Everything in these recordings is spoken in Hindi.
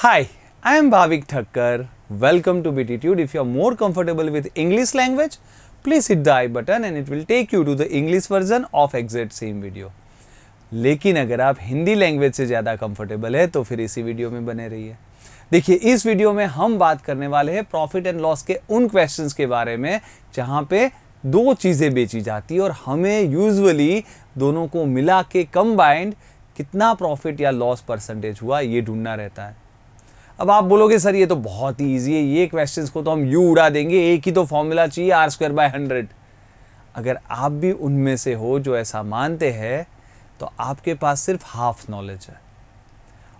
Hi, I am Bhavik Thakkar. Welcome to Beatitude. If you are more comfortable with English language, please hit the I button and it will take you to the English version of exact same video. लेकिन अगर आप हिंदी लैंग्वेज से ज़्यादा कंफर्टेबल है तो फिर इसी वीडियो में बने रहिए देखिए इस वीडियो में हम बात करने वाले हैं प्रॉफिट एंड लॉस के उन क्वेश्चंस के बारे में जहाँ पे दो चीज़ें बेची जाती है और हमें यूजुअली दोनों को मिला के कंबाइंड कितना प्रॉफिट या लॉस परसेंटेज हुआ ये ढूंढना रहता है अब आप बोलोगे सर ये तो बहुत ही ईजी है ये क्वेश्चन को तो हम यू उड़ा देंगे एक ही तो फॉर्मूला चाहिए आर स्क्वायर बाय हंड्रेड अगर आप भी उनमें से हो जो ऐसा मानते हैं तो आपके पास सिर्फ हाफ नॉलेज है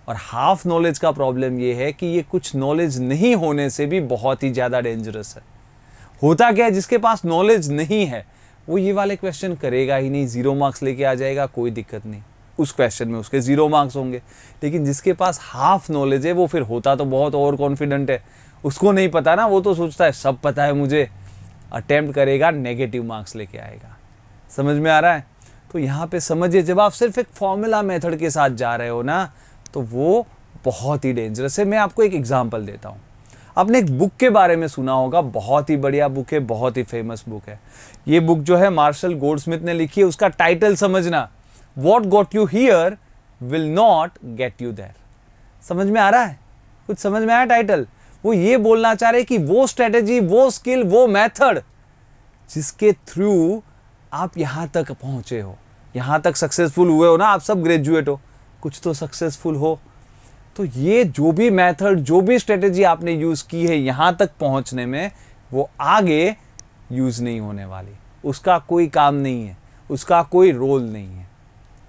और हाफ नॉलेज का प्रॉब्लम ये है कि ये कुछ नॉलेज नहीं होने से भी बहुत ही ज़्यादा डेंजरस है होता क्या है जिसके पास नॉलेज नहीं है वो ये वाले क्वेश्चन करेगा ही नहीं ज़ीरो मार्क्स लेके आ जाएगा कोई दिक्कत नहीं उस क्वेश्चन में उसके ज़ीरो मार्क्स होंगे लेकिन जिसके पास हाफ नॉलेज है वो फिर होता तो बहुत ओवर कॉन्फिडेंट है उसको नहीं पता ना वो तो सोचता है सब पता है मुझे अटैम्प्ट करेगा नेगेटिव मार्क्स लेके आएगा समझ में आ रहा है तो यहाँ पे समझिए जब आप सिर्फ एक फॉर्मूला मेथड के साथ जा रहे हो ना तो वो बहुत ही डेंजरस है मैं आपको एक एग्जाम्पल देता हूँ आपने एक बुक के बारे में सुना होगा बहुत ही बढ़िया बुक है बहुत ही फेमस बुक है ये बुक जो है मार्शल गोल्ड ने लिखी है उसका टाइटल समझना what got you here will not get you there समझ में आ रहा है कुछ समझ में आया टाइटल वो ये बोलना चाह रहे कि वो स्ट्रेटेजी वो स्किल वो मेथड जिसके थ्रू आप यहां तक पहुंचे हो यहां तक सक्सेसफुल हुए हो ना आप सब ग्रेजुएट हो कुछ तो सक्सेसफुल हो तो ये जो भी मेथड जो भी स्ट्रेटेजी आपने यूज़ की है यहां तक पहुंचने में वो आगे यूज़ नहीं होने वाली उसका कोई काम नहीं है उसका कोई रोल नहीं है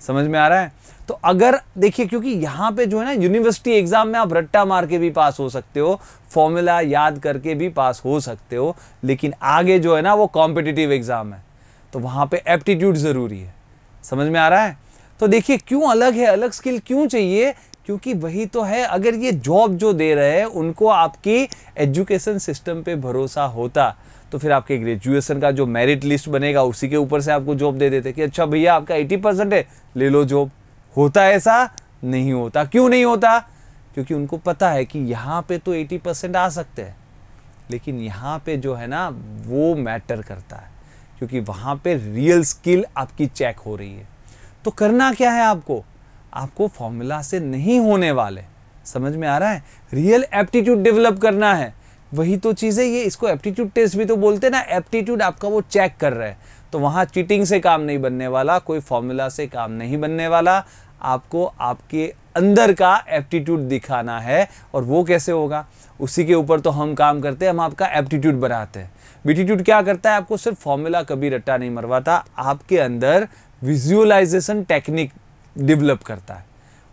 समझ में आ रहा है तो अगर देखिए क्योंकि यहाँ पे जो है ना यूनिवर्सिटी एग्जाम में आप रट्टा मार के भी पास हो सकते हो फॉर्मूला याद करके भी पास हो सकते हो लेकिन आगे जो है ना वो कॉम्पिटिटिव एग्जाम है तो वहाँ पे एप्टीट्यूड ज़रूरी है समझ में आ रहा है तो देखिए क्यों अलग है अलग स्किल क्यों चाहिए क्योंकि वही तो है अगर ये जॉब जो दे रहे हैं उनको आपकी एजुकेशन सिस्टम पर भरोसा होता तो फिर आपके ग्रेजुएशन का जो मेरिट लिस्ट बनेगा उसी के ऊपर से आपको जॉब दे देते कि अच्छा भैया आपका एटी परसेंट है ले लो जॉब होता ऐसा नहीं होता क्यों नहीं होता क्योंकि उनको पता है कि यहाँ पे तो एटी परसेंट आ सकते हैं लेकिन यहाँ पे जो है ना वो मैटर करता है क्योंकि वहाँ पे रियल स्किल आपकी चेक हो रही है तो करना क्या है आपको आपको फॉर्मूला से नहीं होने वाले समझ में आ रहा है रियल एप्टीट्यूड डेवलप करना है वही तो चीज़ है ये इसको एप्टीट्यूड टेस्ट भी तो बोलते हैं ना एप्टीट्यूड आपका वो चेक कर रहा है तो वहाँ चीटिंग से काम नहीं बनने वाला कोई फॉर्मूला से काम नहीं बनने वाला आपको आपके अंदर का एप्टीट्यूड दिखाना है और वो कैसे होगा उसी के ऊपर तो हम काम करते हैं हम आपका एप्टीट्यूड बनाते हैं बीटीट्यूड क्या करता है आपको सिर्फ फॉर्मूला कभी रट्टा नहीं मरवाता आपके अंदर विजुअलाइजेशन टेक्निक डेवलप करता है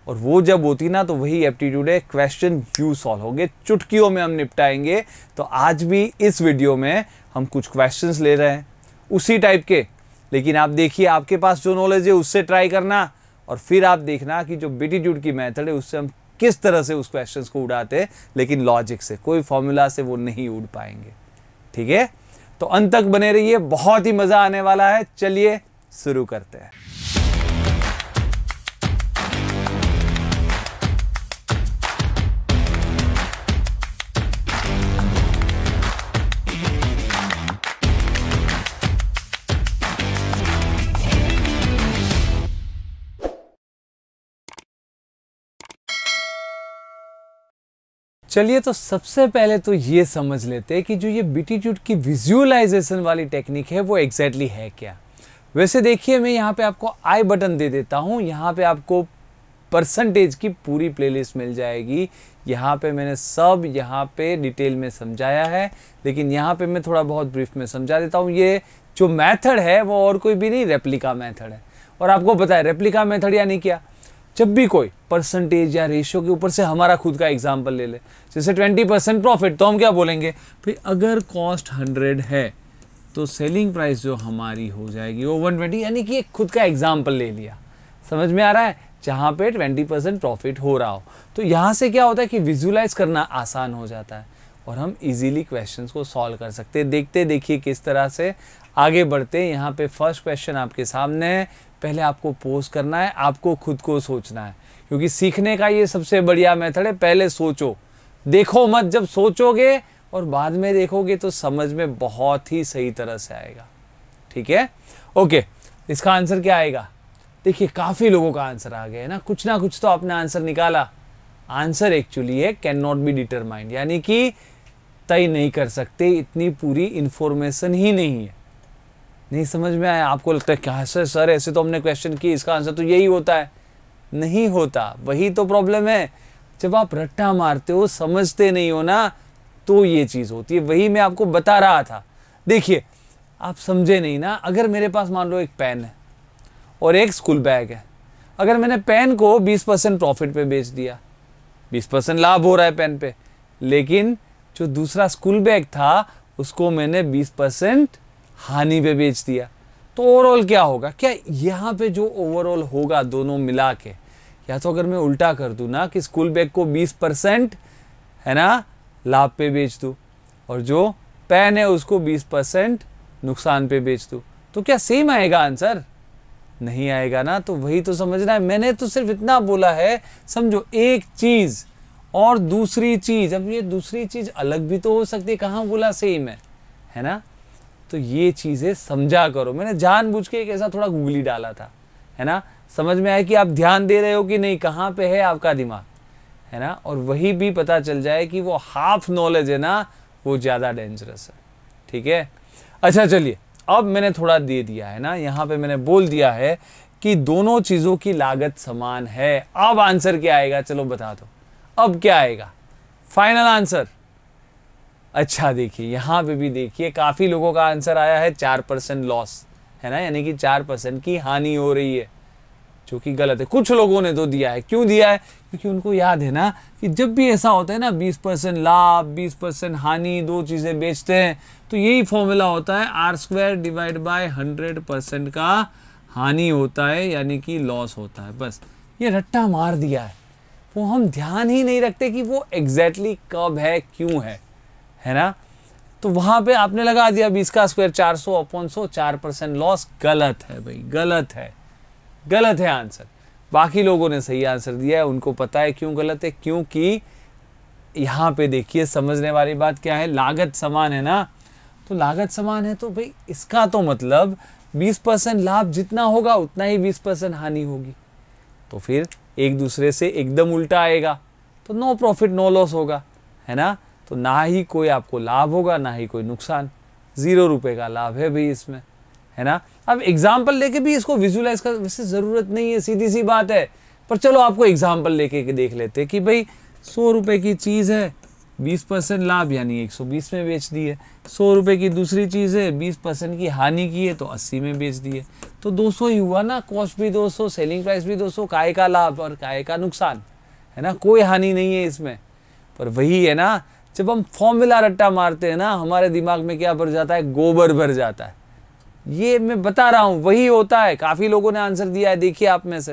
और वो जब होती ना तो वही एप्टीट्यूड है क्वेश्चन यू सॉल्व होंगे चुटकियों में हम निपटाएंगे तो आज भी इस वीडियो में हम कुछ क्वेश्चन ले रहे हैं उसी टाइप के लेकिन आप देखिए आपके पास जो नॉलेज है उससे ट्राई करना और फिर आप देखना कि जो बिटीट्यूड की मेथड है उससे हम किस तरह से उस क्वेश्चन को उड़ाते हैं लेकिन लॉजिक से कोई फॉर्मूला से वो नहीं उड़ पाएंगे ठीक है तो अंत तक बने रहिए बहुत ही मज़ा आने वाला है चलिए शुरू करते हैं चलिए तो सबसे पहले तो ये समझ लेते हैं कि जो ये बिटीट्यूड की विजुअलाइजेशन वाली टेक्निक है वो एग्जैक्टली exactly है क्या वैसे देखिए मैं यहाँ पे आपको आई बटन दे देता हूँ यहाँ पे आपको परसेंटेज की पूरी प्लेलिस्ट मिल जाएगी यहाँ पे मैंने सब यहाँ पे डिटेल में समझाया है लेकिन यहाँ पे मैं थोड़ा बहुत ब्रीफ में समझा देता हूँ ये जो मैथड है वो और कोई भी नहीं रेप्लिका मैथड है और आपको पता है रेप्लिका या यानी क्या जब भी कोई परसेंटेज या रेशियो के ऊपर से हमारा खुद का एग्जाम्पल ले ले जैसे ट्वेंटी परसेंट प्रॉफिट तो हम क्या बोलेंगे भाई अगर कॉस्ट हंड्रेड है तो सेलिंग प्राइस जो हमारी हो जाएगी वो वन ट्वेंटी यानी कि एक खुद का एग्जाम्पल ले लिया समझ में आ रहा है जहाँ पे ट्वेंटी परसेंट प्रॉफिट हो रहा हो तो यहाँ से क्या होता है कि विजुलाइज करना आसान हो जाता है और हम इजीली क्वेश्चंस को सॉल्व कर सकते हैं देखते देखिए किस तरह से आगे बढ़ते हैं यहाँ पे फर्स्ट क्वेश्चन आपके सामने है पहले आपको पोज करना है आपको खुद को सोचना है क्योंकि सीखने का ये सबसे बढ़िया मेथड है पहले सोचो देखो मत जब सोचोगे और बाद में देखोगे तो समझ में बहुत ही सही तरह से आएगा ठीक है ओके इसका आंसर क्या आएगा देखिए काफ़ी लोगों का आंसर आ गया है ना कुछ ना कुछ तो आपने आंसर निकाला आंसर एक्चुअली है कैन नॉट बी डिटरमाइंड यानी कि तय नहीं कर सकते इतनी पूरी इन्फॉर्मेशन ही नहीं है नहीं समझ में आया आपको लगता है क्या हाँ सर सर ऐसे तो हमने क्वेश्चन की इसका आंसर तो यही होता है नहीं होता वही तो प्रॉब्लम है जब आप रट्टा मारते हो समझते नहीं हो ना तो ये चीज़ होती है वही मैं आपको बता रहा था देखिए आप समझे नहीं ना अगर मेरे पास मान लो एक पेन है और एक स्कूल बैग है अगर मैंने पेन को 20 परसेंट प्रॉफिट पे बेच दिया 20 परसेंट लाभ हो रहा है पेन पे लेकिन जो दूसरा स्कूल बैग था उसको मैंने 20 परसेंट हानि पे बेच दिया तो ओवरऑल क्या होगा क्या यहाँ पे जो ओवरऑल होगा दोनों मिला के या तो अगर मैं उल्टा कर दूँ ना कि स्कूल बैग को 20 परसेंट है ना लाभ पे बेच दूँ और जो पेन है उसको 20 परसेंट नुकसान पे बेच दूँ तो क्या सेम आएगा आंसर नहीं आएगा ना तो वही तो समझना है मैंने तो सिर्फ इतना बोला है समझो एक चीज़ और दूसरी चीज़ अब ये दूसरी चीज़ अलग भी तो हो सकती है कहाँ बोला सेम है है ना तो ये चीज़ें समझा करो मैंने जानबूझ के एक ऐसा थोड़ा गूगली डाला था है ना समझ में आया कि आप ध्यान दे रहे हो कि नहीं कहाँ पे है आपका दिमाग है ना और वही भी पता चल जाए कि वो हाफ नॉलेज है ना वो ज़्यादा डेंजरस है ठीक है अच्छा चलिए अब मैंने थोड़ा दे दिया है ना यहाँ पे मैंने बोल दिया है कि दोनों चीज़ों की लागत समान है अब आंसर क्या आएगा चलो बता दो अब क्या आएगा फाइनल आंसर अच्छा देखिए यहाँ पे भी देखिए काफ़ी लोगों का आंसर आया है चार परसेंट लॉस है ना यानी कि चार परसेंट की हानि हो रही है जो कि गलत है कुछ लोगों ने तो दिया है क्यों दिया है क्योंकि उनको याद है ना कि जब भी ऐसा होता है ना बीस परसेंट लाभ बीस परसेंट हानि दो चीज़ें बेचते हैं तो यही फॉर्मूला होता है R square divide by hundred percent का हानि होता है यानी कि लॉस होता है बस ये रट्टा मार दिया है वो हम ध्यान ही नहीं रखते कि वो एग्जैक्टली exactly कब है क्यों है है ना तो वहां पे आपने लगा दिया बीस का स्क्वायर चार सौ अपन सौ चार परसेंट लॉस गलत है भाई गलत है गलत है आंसर बाकी लोगों ने सही आंसर दिया है उनको पता है क्यों गलत है क्योंकि यहाँ पे देखिए समझने वाली बात क्या है लागत समान है ना तो लागत समान है तो भाई इसका तो मतलब 20 परसेंट लाभ जितना होगा उतना ही 20 परसेंट हानि होगी तो फिर एक दूसरे से एकदम उल्टा आएगा तो नो प्रॉफिट नो लॉस होगा है ना तो ना ही कोई आपको लाभ होगा ना ही कोई नुकसान ज़ीरो रुपये का लाभ है भाई इसमें है ना अब एग्जाम्पल लेके भी इसको विजुलाइज कर वैसे ज़रूरत नहीं है सीधी सी बात है पर चलो आपको एग्जाम्पल लेके देख लेते कि भाई सौ रुपये की चीज़ है बीस परसेंट लाभ यानी एक सौ बीस में बेच दिए सौ रुपये की दूसरी चीज़ है बीस परसेंट की हानि की है तो अस्सी में बेच दिए तो दो सौ ही हुआ ना कॉस्ट भी दो सौ सेलिंग प्राइस भी दो सौ काय का लाभ और काय का नुकसान है ना कोई हानि नहीं है इसमें पर वही है ना जब हम फॉर्मूला रट्टा मारते हैं ना हमारे दिमाग में क्या भर जाता है गोबर भर जाता है ये मैं बता रहा हूँ वही होता है काफ़ी लोगों ने आंसर दिया है देखिए आप में से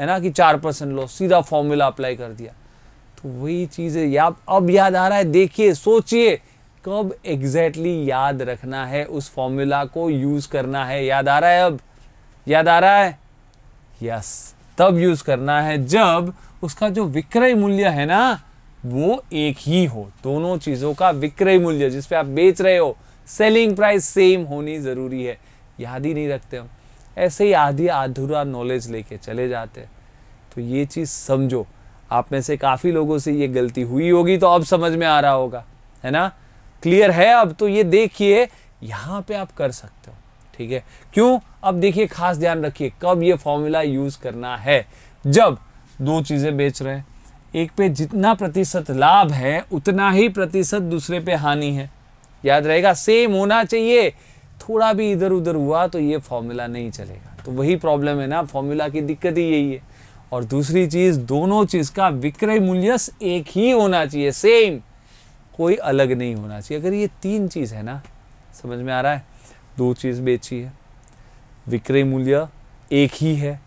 है ना कि चार परसेंट लो सीधा फॉर्मूला अप्लाई कर दिया तो वही चीज़ है या अब याद आ रहा है देखिए सोचिए कब एग्जैक्टली exactly याद रखना है उस फॉर्मूला को यूज़ करना है याद आ रहा है अब याद आ रहा है यस तब यूज़ करना है जब उसका जो विक्रय मूल्य है ना वो एक ही हो दोनों चीज़ों का विक्रय मूल्य जिस पे आप बेच रहे हो सेलिंग प्राइस सेम होनी ज़रूरी है याद ही नहीं रखते हम ऐसे ही आधी अधूरा नॉलेज लेके चले जाते हैं तो ये चीज़ समझो आप में से काफ़ी लोगों से ये गलती हुई होगी तो अब समझ में आ रहा होगा है ना क्लियर है अब तो ये देखिए यहाँ पे आप कर सकते हो ठीक है क्यों अब देखिए खास ध्यान रखिए कब ये फॉर्मूला यूज़ करना है जब दो चीज़ें बेच रहे हैं एक पे जितना प्रतिशत लाभ है उतना ही प्रतिशत दूसरे पे हानि है याद रहेगा सेम होना चाहिए थोड़ा भी इधर उधर हुआ तो ये फॉर्मूला नहीं चलेगा तो वही प्रॉब्लम है ना फॉर्मूला की दिक्कत ही यही है और दूसरी चीज़ दोनों चीज़ का विक्रय मूल्य एक ही होना चाहिए सेम कोई अलग नहीं होना चाहिए अगर ये तीन चीज़ है ना समझ में आ रहा है दो चीज़ बेची है विक्रय मूल्य एक ही है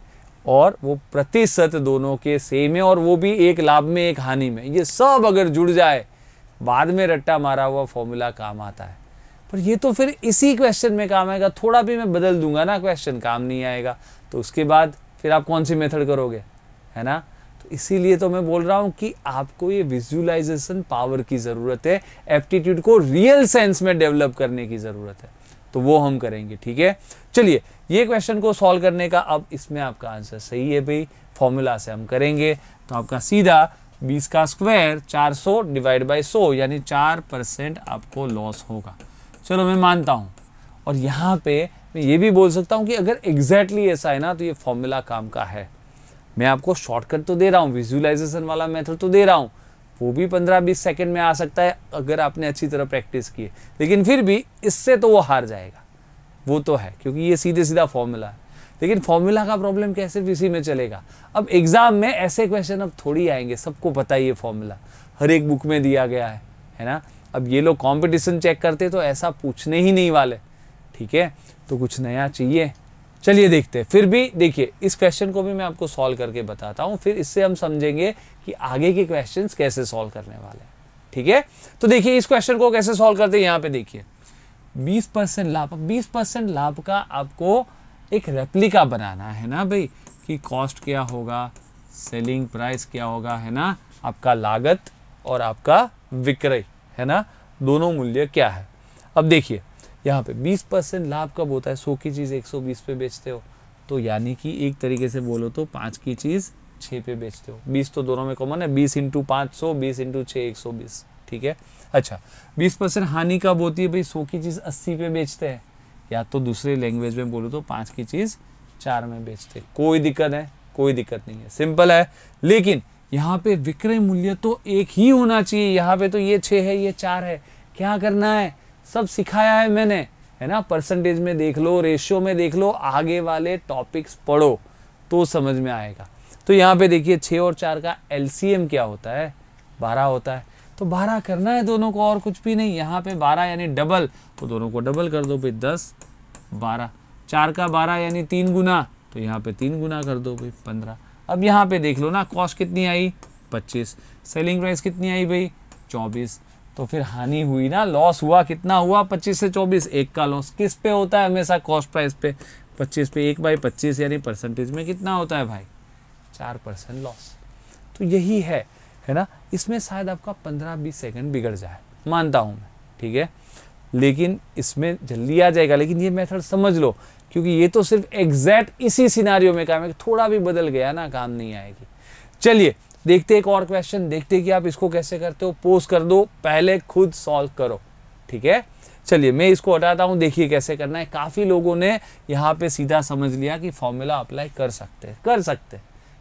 और वो प्रतिशत दोनों के सेम है और वो भी एक लाभ में एक हानि में ये सब अगर जुड़ जाए बाद में रट्टा मारा हुआ फॉर्मूला काम आता है पर ये तो फिर इसी क्वेश्चन में काम आएगा थोड़ा भी मैं बदल दूंगा ना क्वेश्चन काम नहीं आएगा तो उसके बाद फिर आप कौन सी मेथड करोगे है ना तो इसीलिए तो मैं बोल रहा हूँ कि आपको ये विजुअलाइजेशन पावर की ज़रूरत है एप्टीट्यूड को रियल सेंस में डेवलप करने की ज़रूरत है तो वो हम करेंगे ठीक है चलिए ये क्वेश्चन को सॉल्व करने का अब इसमें आपका आंसर सही है भाई फॉर्मूला से हम करेंगे तो आपका सीधा बीस का स्क्वायर चार सौ डिवाइड बाई सौ यानी चार परसेंट आपको लॉस होगा चलो मैं मानता हूँ और यहाँ पे मैं ये भी बोल सकता हूँ कि अगर एग्जैक्टली exactly ऐसा है ना तो ये फॉर्मूला काम का है मैं आपको शॉर्टकट तो दे रहा हूँ विजुअलाइजेशन वाला मेथड तो दे रहा हूँ वो भी पंद्रह बीस सेकेंड में आ सकता है अगर आपने अच्छी तरह प्रैक्टिस की है लेकिन फिर भी इससे तो वो हार जाएगा वो तो है क्योंकि ये सीधे सीधा फॉर्मूला है लेकिन फॉर्मूला का प्रॉब्लम क्या सिर्फ इसी में चलेगा अब एग्ज़ाम में ऐसे क्वेश्चन अब थोड़ी आएंगे सबको पता ही ये फॉर्मूला हर एक बुक में दिया गया है है ना अब ये लोग कंपटीशन चेक करते तो ऐसा पूछने ही नहीं वाले ठीक है तो कुछ नया चाहिए चलिए देखते हैं फिर भी देखिए इस क्वेश्चन को भी मैं आपको सॉल्व करके बताता हूँ फिर इससे हम समझेंगे कि आगे के क्वेश्चन कैसे सॉल्व करने वाले हैं ठीक है तो देखिए इस क्वेश्चन को कैसे सॉल्व करते हैं यहाँ पे देखिए 20 परसेंट लाभ 20 परसेंट लाभ का आपको एक रेप्लिका बनाना है ना भाई कि कॉस्ट क्या होगा सेलिंग प्राइस क्या होगा है ना आपका लागत और आपका विक्रय है ना दोनों मूल्य क्या है अब देखिए यहाँ पे 20 परसेंट लाभ कब होता है सौ की चीज़ 120 पे बेचते हो तो यानी कि एक तरीके से बोलो तो पाँच की चीज़ छः पे बेचते हो बीस तो दोनों में कॉमन है 20 इंटू पाँच सौ बीस इंटू छः एक ठीक है अच्छा 20 परसेंट हानि कब होती है भाई सौ की चीज़ अस्सी पे बेचते हैं या तो दूसरे लैंग्वेज में बोलो तो पाँच की चीज़ चार में बेचते कोई दिक्कत है कोई दिक्कत नहीं है सिंपल है लेकिन यहाँ पे विक्रय मूल्य तो एक ही होना चाहिए यहाँ पे तो ये छः है ये चार है क्या करना है सब सिखाया है मैंने है ना परसेंटेज में देख लो रेशियो में देख लो आगे वाले टॉपिक्स पढ़ो तो समझ में आएगा तो यहाँ पे देखिए छः और चार का एल क्या होता है बारह होता है तो बारह करना है दोनों को और कुछ भी नहीं यहाँ पे बारह यानी डबल तो दोनों को डबल कर दो भाई दस बारह चार का बारह यानी तीन गुना तो यहाँ पे तीन गुना कर दो भाई पंद्रह अब यहाँ पे देख लो ना कॉस्ट कितनी आई पच्चीस सेलिंग प्राइस कितनी आई भाई चौबीस तो फिर हानि हुई ना लॉस हुआ कितना हुआ पच्चीस से चौबीस एक का लॉस किस पे होता है हमेशा कॉस्ट प्राइस पे पच्चीस पे एक बाई पच्चीस यानी परसेंटेज में कितना होता है भाई चार परसेंट लॉस तो यही है है ना इसमें शायद आपका पंद्रह बीस सेकंड बिगड़ जाए मानता हूँ मैं ठीक है लेकिन इसमें जल्दी आ जाएगा लेकिन ये मेथड समझ लो क्योंकि ये तो सिर्फ एग्जैक्ट इसी सिनारियों में काम है थोड़ा भी बदल गया ना काम नहीं आएगी चलिए देखते एक और क्वेश्चन देखते कि आप इसको कैसे करते हो पोस्ट कर दो पहले खुद सॉल्व करो ठीक है चलिए मैं इसको हटाता हूँ देखिए कैसे करना है काफ़ी लोगों ने यहाँ पे सीधा समझ लिया कि फॉर्मूला अप्लाई कर सकते हैं कर सकते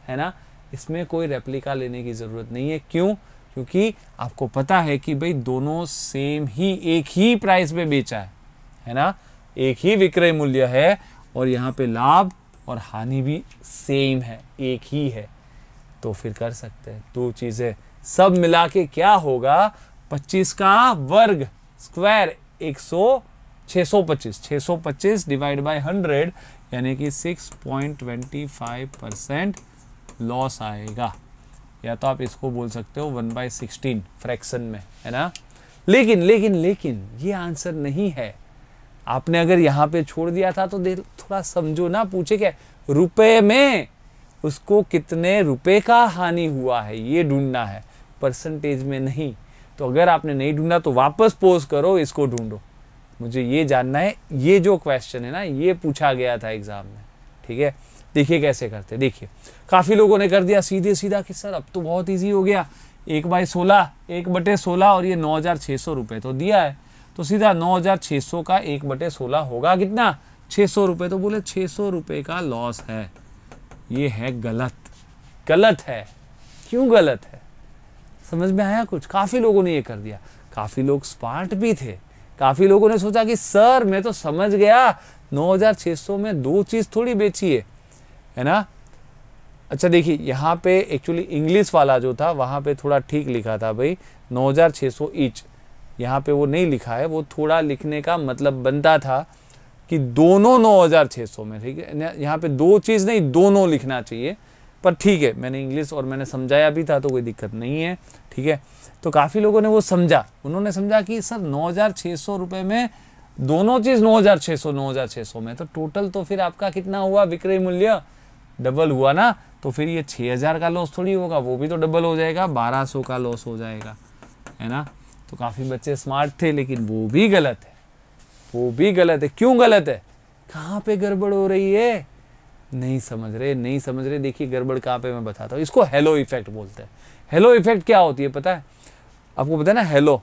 है ना इसमें कोई रेप्लिका लेने की ज़रूरत नहीं है क्यों क्योंकि आपको पता है कि भाई दोनों सेम ही एक ही प्राइस में बेचा है है ना एक ही विक्रय मूल्य है और यहाँ पे लाभ और हानि भी सेम है एक ही है तो फिर कर सकते हैं दो चीज़ें सब मिला के क्या होगा 25 का वर्ग स्क्वायर 100 625 625 डिवाइड बाय 100 यानी कि 6.25 परसेंट लॉस आएगा या तो आप इसको बोल सकते हो वन बाई सिक्सटीन फ्रैक्शन में है ना लेकिन लेकिन लेकिन ये आंसर नहीं है आपने अगर यहाँ पे छोड़ दिया था तो थोड़ा समझो ना पूछे क्या रुपए में उसको कितने रुपए का हानि हुआ है ये ढूंढना है परसेंटेज में नहीं तो अगर आपने नहीं ढूंढा तो वापस पोज करो इसको ढूंढो मुझे ये जानना है ये जो क्वेश्चन है ना ये पूछा गया था एग्जाम में ठीक है देखिए कैसे करते देखिए काफ़ी लोगों ने कर दिया सीधे सीधा कि सर अब तो बहुत ईजी हो गया एक बाई सोलह एक बटे सोलह और ये नौ हज़ार छः सौ रुपये तो दिया है तो सीधा नौ हज़ार छः सौ का एक बटे सोलह होगा कितना छः सौ रुपये तो बोले छः सौ रुपये का लॉस है ये है गलत गलत है क्यों गलत है समझ में आया कुछ काफ़ी लोगों ने ये कर दिया काफ़ी लोग स्मार्ट भी थे काफ़ी लोगों ने सोचा कि सर मैं तो समझ गया 9600 में दो चीज़ थोड़ी बेची है है ना अच्छा देखिए यहाँ पे एक्चुअली इंग्लिश वाला जो था वहाँ पे थोड़ा ठीक लिखा था भाई 9600 ईच यहाँ पे वो नहीं लिखा है वो थोड़ा लिखने का मतलब बनता था कि दोनों 9600 में ठीक है यहाँ पे दो चीज़ नहीं दोनों लिखना चाहिए पर ठीक है मैंने इंग्लिश और मैंने समझाया भी था तो कोई दिक्कत नहीं है ठीक है तो काफ़ी लोगों ने वो समझा उन्होंने समझा कि सर नौ हज़ार में दोनों चीज़ 9600 9600 में तो टोटल तो फिर आपका कितना हुआ विक्रय मूल्य डबल हुआ ना तो फिर ये 6000 का लॉस थोड़ी होगा वो भी तो डबल हो जाएगा 1200 का लॉस हो जाएगा है ना तो काफ़ी बच्चे स्मार्ट थे लेकिन वो भी गलत है वो भी गलत है क्यों गलत है कहाँ पे गड़बड़ हो रही है नहीं समझ रहे नहीं समझ रहे देखिए गड़बड़ कहाँ पे मैं बताता हूँ इसको हेलो इफेक्ट बोलते हैं हेलो इफेक्ट क्या होती है पता है आपको पता है ना हेलो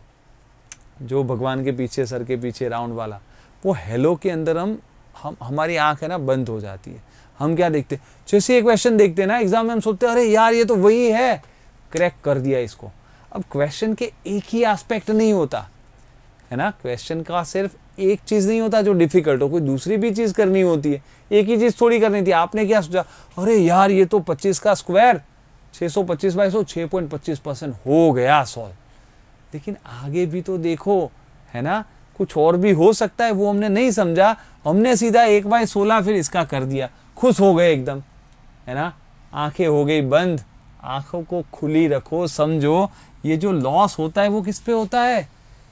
जो भगवान के पीछे सर के पीछे राउंड वाला वो हेलो के अंदर हम हम हमारी आंख है ना बंद हो जाती है हम क्या देखते हैं जैसे एक क्वेश्चन देखते हैं ना एग्जाम में हम सोचते हैं अरे यार ये तो वही है क्रैक कर दिया इसको अब क्वेश्चन के एक ही एस्पेक्ट नहीं होता है ना क्वेश्चन का सिर्फ एक चीज़ नहीं होता जो डिफ़िकल्ट हो कोई दूसरी भी चीज़ करनी होती है एक ही चीज़ थोड़ी करनी थी आपने क्या सोचा अरे यार ये तो पच्चीस का स्क्वायर छः सौ पच्चीस बाई सौ पॉइंट पच्चीस परसेंट हो गया सॉल्व लेकिन आगे भी तो देखो है ना कुछ और भी हो सकता है वो हमने नहीं समझा हमने सीधा एक बाई सोलह फिर इसका कर दिया खुश हो गए एकदम है ना आंखें हो गई बंद आंखों को खुली रखो समझो ये जो लॉस होता है वो किस पे होता है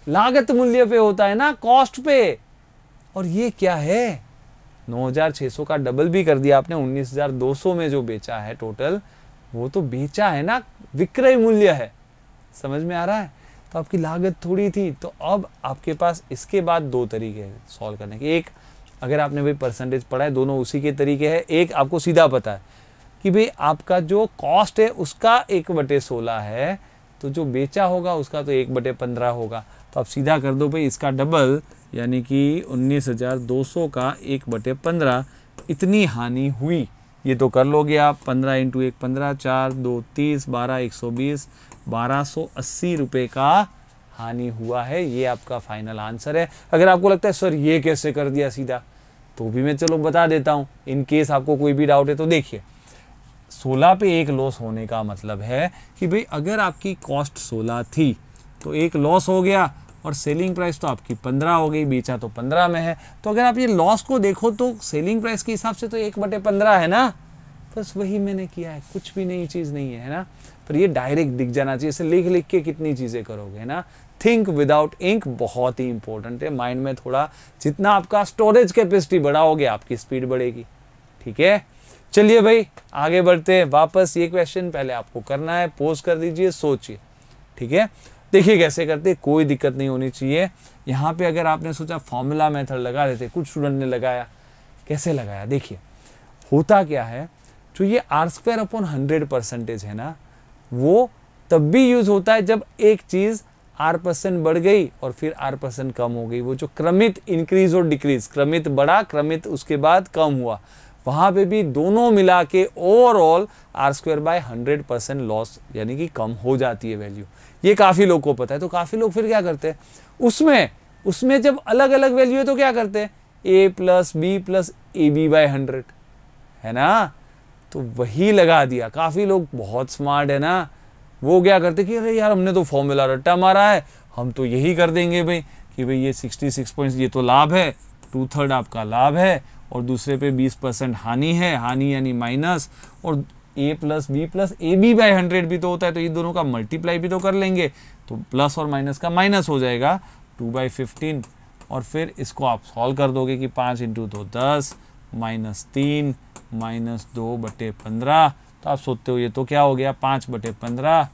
लागत मूल्य पे होता है ना कॉस्ट पे और ये क्या है 9,600 का डबल भी कर दिया आपने 19,200 में जो बेचा है टोटल वो तो बेचा है ना विक्रय मूल्य है समझ में आ रहा है तो आपकी लागत थोड़ी थी तो अब आपके पास इसके बाद दो तरीके हैं सॉल्व करने के एक अगर आपने भाई परसेंटेज पढ़ा है दोनों उसी के तरीके हैं एक आपको सीधा पता है कि भाई आपका जो कॉस्ट है उसका एक बटे सोलह है तो जो बेचा होगा उसका तो एक बटे पंद्रह होगा तो आप सीधा कर दो भाई इसका डबल यानी कि 19,200 का एक बटे पंद्रह इतनी हानि हुई ये तो कर लोगे आप पंद्रह इंटू एक पंद्रह चार दो तीस बारह एक सौ बीस बारह सौ अस्सी रुपये का हानि हुआ है ये आपका फाइनल आंसर है अगर आपको लगता है सर ये कैसे कर दिया सीधा तो भी मैं चलो बता देता हूँ इन केस आपको कोई भी डाउट है तो देखिए 16 पे एक लॉस होने का मतलब है कि भाई अगर आपकी कॉस्ट 16 थी तो एक लॉस हो गया और सेलिंग प्राइस तो आपकी पंद्रह हो गई बेचा तो पंद्रह में है तो अगर आप ये लॉस को देखो तो सेलिंग प्राइस के हिसाब से तो एक बटे पंद्रह है ना बस वही मैंने किया है कुछ भी नई चीज़ नहीं है ना पर ये डायरेक्ट दिख जाना चाहिए इसे लिख लिख के कितनी चीज़ें करोगे है ना थिंक विदाउट इंक बहुत ही इंपॉर्टेंट है माइंड में थोड़ा जितना आपका स्टोरेज कैपेसिटी बढ़ाओगे आपकी स्पीड बढ़ेगी ठीक है चलिए भाई आगे बढ़ते हैं वापस ये क्वेश्चन पहले आपको करना है पोज कर दीजिए सोचिए ठीक है देखिए कैसे करते कोई दिक्कत नहीं होनी चाहिए यहाँ पे अगर आपने सोचा फॉर्मूला मेथड लगा देते कुछ स्टूडेंट ने लगाया कैसे लगाया देखिए होता क्या है जो ये R square upon hundred percentage है ना वो तब भी यूज होता है जब एक चीज़ आर परसेंट बढ़ गई और फिर आर परसेंट कम हो गई वो जो क्रमित इंक्रीज और डिक्रीज क्रमित बढ़ा क्रमित उसके बाद कम हुआ वहाँ पे भी दोनों मिला के overall R square by hundred percent loss यानी कि कम हो जाती है वैल्यू ये काफ़ी लोग को पता है तो काफ़ी लोग फिर क्या करते हैं उसमें उसमें जब अलग अलग वैल्यू है तो क्या करते हैं A plus B plus A B by hundred है ना तो वही लगा दिया काफ़ी लोग बहुत स्मार्ट है ना वो क्या करते कि अरे यार हमने तो फॉर्मूला रट्टा मारा है हम तो यही कर देंगे भाई कि भाई ये सिक्सटी सिक्स पॉइंट ये तो लाभ है टू थर्ड आपका लाभ है और दूसरे पे बीस परसेंट हानि है हानि यानी माइनस और A plus B plus A B by hundred भी तो होता है तो ये दोनों का मल्टीप्लाई भी तो कर लेंगे तो प्लस और माइनस का माइनस हो जाएगा टू बाई फिफ्टीन और फिर इसको आप सॉल्व कर दोगे कि पाँच इंटू दो दस माइनस तीन माइनस दो बटे पंद्रह तो आप सोचते हो ये तो क्या हो गया पाँच बटे पंद्रह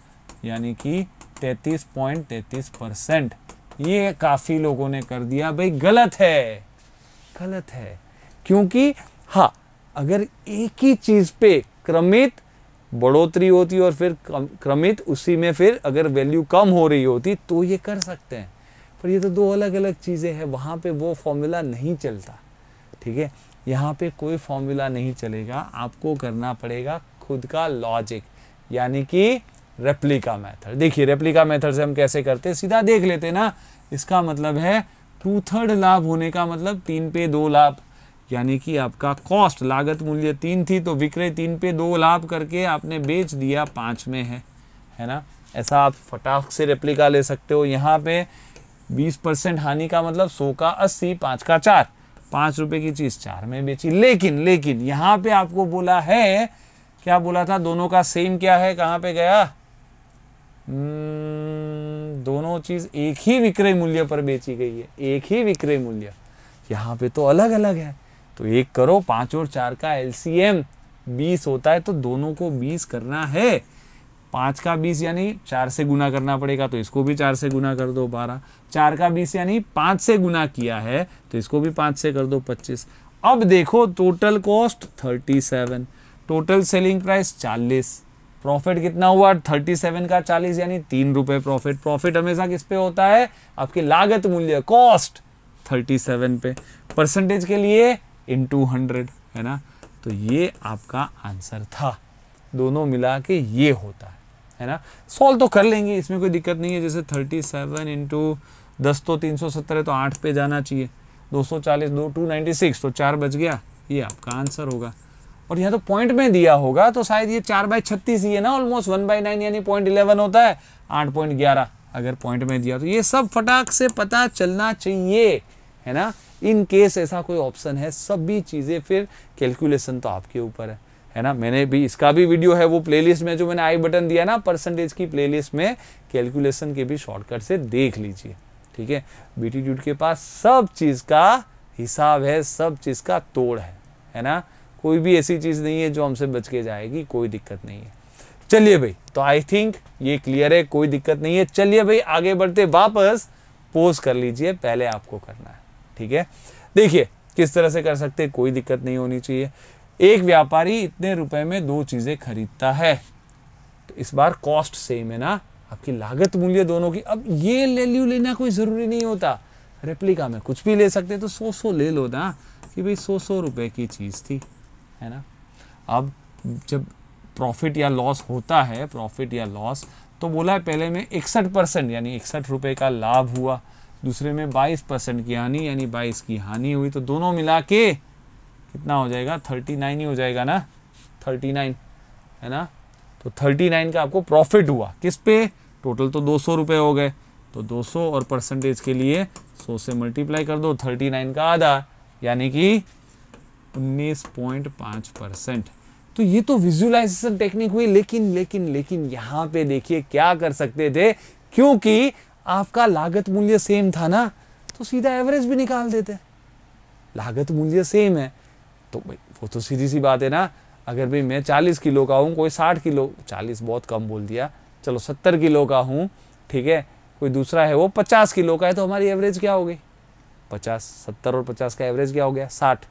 यानी कि तैतीस पॉइंट तैतीस परसेंट ये काफ़ी लोगों ने कर दिया भाई गलत है गलत है क्योंकि हाँ अगर एक ही चीज़ पे क्रमित बढ़ोतरी होती और फिर क्रमित उसी में फिर अगर वैल्यू कम हो रही होती तो ये कर सकते हैं पर ये तो दो अलग अलग चीज़ें हैं वहाँ पे वो फॉर्मूला नहीं चलता ठीक है यहाँ पे कोई फॉर्मूला नहीं चलेगा आपको करना पड़ेगा खुद का लॉजिक यानी कि रेप्लिका मेथड देखिए रेप्लिका मेथड से हम कैसे करते हैं सीधा देख लेते ना इसका मतलब है टू थर्ड लाभ होने का मतलब तीन पे दो लाभ यानी कि आपका कॉस्ट लागत मूल्य तीन थी तो विक्रय तीन पे दो लाभ करके आपने बेच दिया पाँच में है है ना ऐसा आप फटाख से रेप्लिका ले सकते हो यहाँ पे बीस परसेंट हानि का मतलब सौ का अस्सी पाँच का चार पाँच रुपये की चीज़ चार में बेची लेकिन लेकिन यहाँ पे आपको बोला है क्या बोला था दोनों का सेम क्या है कहाँ पे गया हम्म, दोनों चीज़ एक ही विक्रय मूल्य पर बेची गई है एक ही विक्रय मूल्य यहाँ पे तो अलग अलग है तो एक करो पांच और चार का एलसीएम बीस होता है तो दोनों को बीस करना है पाँच का बीस यानी चार से गुना करना पड़ेगा तो इसको भी चार से गुना कर दो बारह चार का बीस यानी पाँच से गुना किया है तो इसको भी पांच से कर दो पच्चीस अब देखो total cost thirty seven total selling price चालीस प्रॉफिट कितना हुआ थर्टी सेवन का चालीस यानी तीन रुपए प्रॉफिट प्रॉफिट हमेशा किस पे होता है आपकी लागत मूल्य कॉस्ट थर्टी सेवन पे परसेंटेज के लिए इन टू हंड्रेड है ना तो ये आपका आंसर था दोनों मिला के ये होता है है ना सॉल्व तो कर लेंगे इसमें कोई दिक्कत नहीं है जैसे थर्टी सेवन इंटू दस तो तीन सौ सत्तर है तो आठ पे जाना चाहिए दो सौ चालीस दो टू नाइन्टी सिक्स तो चार बज गया ये आपका आंसर होगा और यहाँ तो पॉइंट में दिया होगा तो शायद ये चार बाई छत्तीस ही है ना ऑलमोस्ट वन बाई नाइन यानी पॉइंट इलेवन होता है आठ पॉइंट ग्यारह अगर पॉइंट में दिया तो ये सब फटाक से पता चलना चाहिए है ना इन केस ऐसा कोई ऑप्शन है सभी चीज़ें फिर कैलकुलेशन तो आपके ऊपर है है ना मैंने भी इसका भी वीडियो है वो प्लेलिस्ट में जो मैंने आई बटन दिया ना परसेंटेज की प्लेलिस्ट में कैलकुलेशन के भी शॉर्टकट से देख लीजिए ठीक है बीटीट्यूड के पास सब चीज़ का हिसाब है सब चीज़ का तोड़ है है ना कोई भी ऐसी चीज़ नहीं है जो हमसे बच के जाएगी कोई दिक्कत नहीं है चलिए भाई तो आई थिंक ये क्लियर है कोई दिक्कत नहीं है चलिए भाई आगे बढ़ते वापस पोज कर लीजिए पहले आपको करना है ठीक है देखिए किस तरह से कर सकते हैं कोई दिक्कत नहीं होनी चाहिए एक व्यापारी इतने रुपए में दो चीज़ें खरीदता है तो इस बार कॉस्ट सेम है ना आपकी लागत मूल्य दोनों की अब ये वैल्यू लेना कोई ज़रूरी नहीं होता रेप्लिका में कुछ भी ले सकते तो सौ सौ ले लो ना कि भाई सौ सौ रुपए की चीज़ थी है ना अब जब प्रॉफिट या लॉस होता है प्रॉफिट या लॉस तो बोला है पहले में इकसठ परसेंट यानी इकसठ रुपए का लाभ हुआ दूसरे में 22 परसेंट की हानि यानी 22 की हानि हुई तो दोनों मिला के कितना हो जाएगा 39 ही हो जाएगा ना 39 है ना तो 39 का आपको प्रॉफिट हुआ किस पे टोटल तो दो सौ हो गए तो 200 और परसेंटेज के लिए 100 से मल्टीप्लाई कर दो 39 का आधा यानी कि 19.5 परसेंट तो ये तो विजुअलाइजेशन टेक्निक हुई लेकिन लेकिन लेकिन यहाँ पे देखिए क्या कर सकते थे क्योंकि आपका लागत मूल्य सेम था ना तो सीधा एवरेज भी निकाल देते लागत मूल्य सेम है तो भाई वो तो सीधी सी बात है ना अगर भाई मैं चालीस किलो का हूँ कोई साठ किलो चालीस बहुत कम बोल दिया चलो सत्तर किलो का हूँ ठीक है कोई दूसरा है वो पचास किलो का है तो हमारी एवरेज क्या हो गई पचास सत्तर और पचास का एवरेज क्या हो गया साठ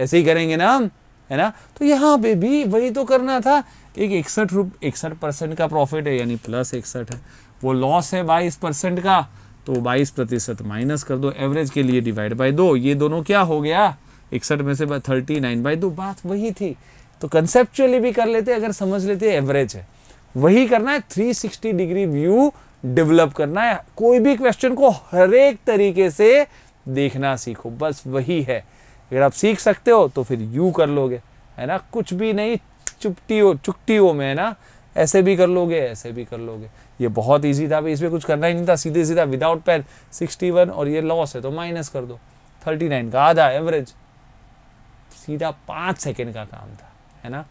ऐसे ही करेंगे ना हम है ना तो यहाँ पे भी वही तो करना था एक इकसठ रुप इकसठ परसेंट का प्रॉफिट है यानी प्लस इकसठ है वो लॉस है बाईस परसेंट का तो बाईस प्रतिशत माइनस कर दो एवरेज के लिए डिवाइड बाई दो ये दोनों क्या हो गया इकसठ में से थर्टी नाइन बाई दो बात वही थी तो कंसेप्चुअली भी कर लेते अगर समझ लेते एवरेज है वही करना है सिक्सटी डिग्री व्यू डेवलप करना है कोई भी क्वेश्चन को हर एक तरीके से देखना सीखो बस वही है अगर आप सीख सकते हो तो फिर यू कर लोगे है ना कुछ भी नहीं चुपटी हो चुकटी हो में है ना ऐसे भी कर लोगे ऐसे भी कर लोगे ये बहुत ईजी था इसमें कुछ करना ही नहीं था सीधे सीधा विदाउट पैन सिक्सटी वन और ये लॉस है तो माइनस कर दो थर्टी नाइन का आधा एवरेज सीधा पाँच सेकेंड का काम था है ना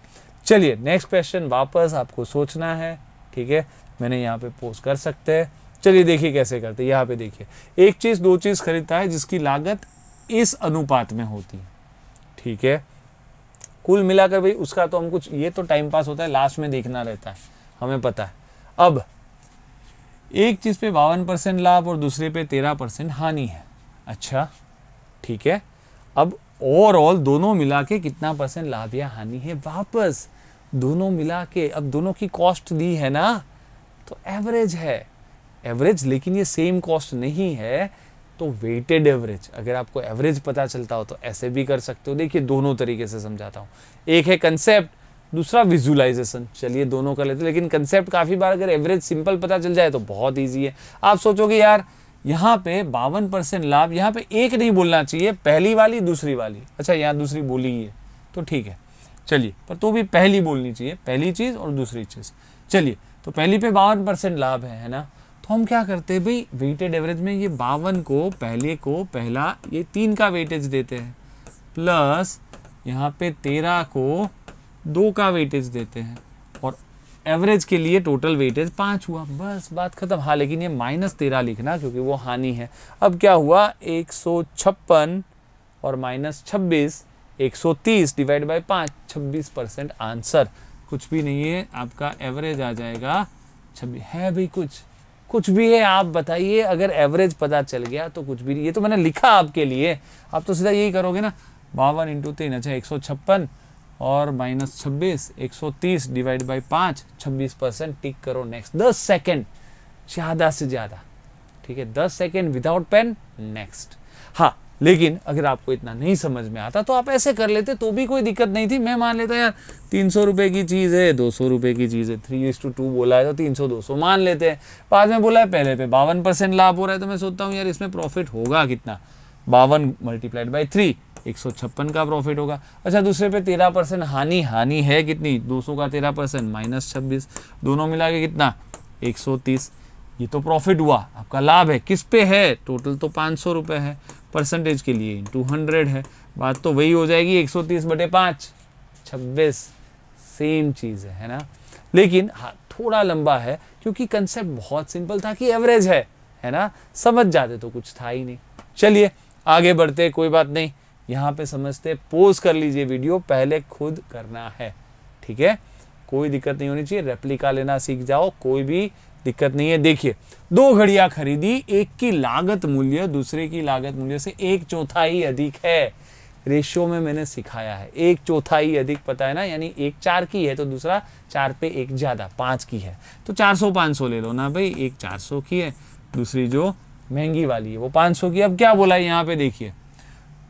चलिए नेक्स्ट क्वेश्चन वापस आपको सोचना है ठीक है मैंने यहाँ पे पोस्ट कर सकते हैं चलिए देखिए कैसे करते हैं यहाँ पे देखिए एक चीज़ दो चीज़ खरीदता है जिसकी लागत इस अनुपात में होती है ठीक है कुल मिलाकर भाई उसका तो हम कुछ ये तो टाइम पास होता है लास्ट में देखना रहता है हमें पता है अब एक चीज़ पे बावन परसेंट लाभ और दूसरे पे तेरह परसेंट हानि है अच्छा ठीक है अब ओवरऑल दोनों मिला के कितना परसेंट लाभ या हानि है वापस दोनों मिला के अब दोनों की कॉस्ट दी है ना तो एवरेज है एवरेज लेकिन ये सेम कॉस्ट नहीं है तो वेटेड एवरेज अगर आपको एवरेज पता चलता हो तो ऐसे भी कर सकते हो देखिए दोनों तरीके से समझाता हूँ एक है कंसेप्ट दूसरा विजुलाइजेशन चलिए दोनों कर लेते लेकिन कंसेप्ट काफ़ी बार अगर एवरेज सिंपल पता चल जाए तो बहुत ईजी है आप सोचोगे यार यहाँ पे बावन परसेंट लाभ यहाँ पे एक नहीं बोलना चाहिए पहली वाली दूसरी वाली अच्छा यहाँ दूसरी बोली ही है तो ठीक है चलिए पर तो भी पहली बोलनी चाहिए पहली चीज़ और दूसरी चीज़ चलिए तो पहली पे बावन परसेंट लाभ है है ना तो हम क्या करते हैं भाई वेटेड एवरेज में ये बावन को पहले को पहला ये तीन का वेटेज देते हैं प्लस यहाँ पे तेरह को दो का वेटेज देते हैं और एवरेज के लिए टोटल वेटेज पाँच हुआ बस बात खत्म हाँ लेकिन ये माइनस तेरह लिखना क्योंकि वो हानि है अब क्या हुआ एक सौ छप्पन और माइनस छब्बीस एक सौ तीस डिवाइड बाई पाँच छब्बीस परसेंट आंसर कुछ भी नहीं है आपका एवरेज आ जाएगा छब्बीस है भाई कुछ कुछ भी है आप बताइए अगर एवरेज पता चल गया तो कुछ भी नहीं ये तो मैंने लिखा आपके लिए आप तो सीधा यही करोगे ना बावन इंटू तीन अच्छा एक सौ छप्पन और माइनस छब्बीस एक सौ तीस डिवाइड बाई पाँच छब्बीस परसेंट टिक करो नेक्स्ट दस सेकेंड ज़्यादा से ज़्यादा ठीक है दस सेकेंड विदाउट पेन नेक्स्ट हाँ लेकिन अगर आपको इतना नहीं समझ में आता तो आप ऐसे कर लेते तो भी कोई दिक्कत नहीं थी मैं मान लेता यार तीन सौ रुपये की चीज़ है दो सौ रुपये की चीज़ है थ्री एस टू टू बोला है तो तीन सौ दो सौ मान लेते हैं बाद में बोला है पहले पे बावन परसेंट लाभ हो रहा है तो मैं सोचता हूँ यार इसमें प्रॉफिट होगा कितना बावन मल्टीप्लाइड बाई थ्री एक सौ छप्पन का प्रॉफिट होगा अच्छा दूसरे पे तेरह परसेंट हानि हानि है कितनी दो सौ का तेरह परसेंट माइनस छब्बीस दोनों मिला के कितना एक सौ तीस ये तो प्रॉफिट हुआ आपका लाभ है किस पे है टोटल तो पाँच सौ रुपये है परसेंटेज के लिए टू हंड्रेड है बात तो वही हो जाएगी एक सौ तीस बटे पाँच छब्बीस सेम चीज़ है है ना लेकिन हाँ थोड़ा लंबा है क्योंकि कंसेप्ट बहुत सिंपल था कि एवरेज है है ना समझ जाते तो कुछ था ही नहीं चलिए आगे बढ़ते कोई बात नहीं यहाँ पे समझते पोज कर लीजिए वीडियो पहले खुद करना है ठीक है कोई दिक्कत नहीं होनी चाहिए रेप्लिका लेना सीख जाओ कोई भी दिक्कत नहीं है देखिए दो घड़िया खरीदी एक की लागत मूल्य दूसरे की लागत मूल्य से एक चौथाई अधिक है रेशियो में मैंने सिखाया है एक चौथाई अधिक पता है ना यानी एक चार की है तो दूसरा चार पे एक ज़्यादा पांच की है तो चार सौ पांच सौ ले लो ना भाई एक चार सौ की है दूसरी जो महंगी वाली है वो पांच सौ की अब क्या बोला है यहाँ पे देखिए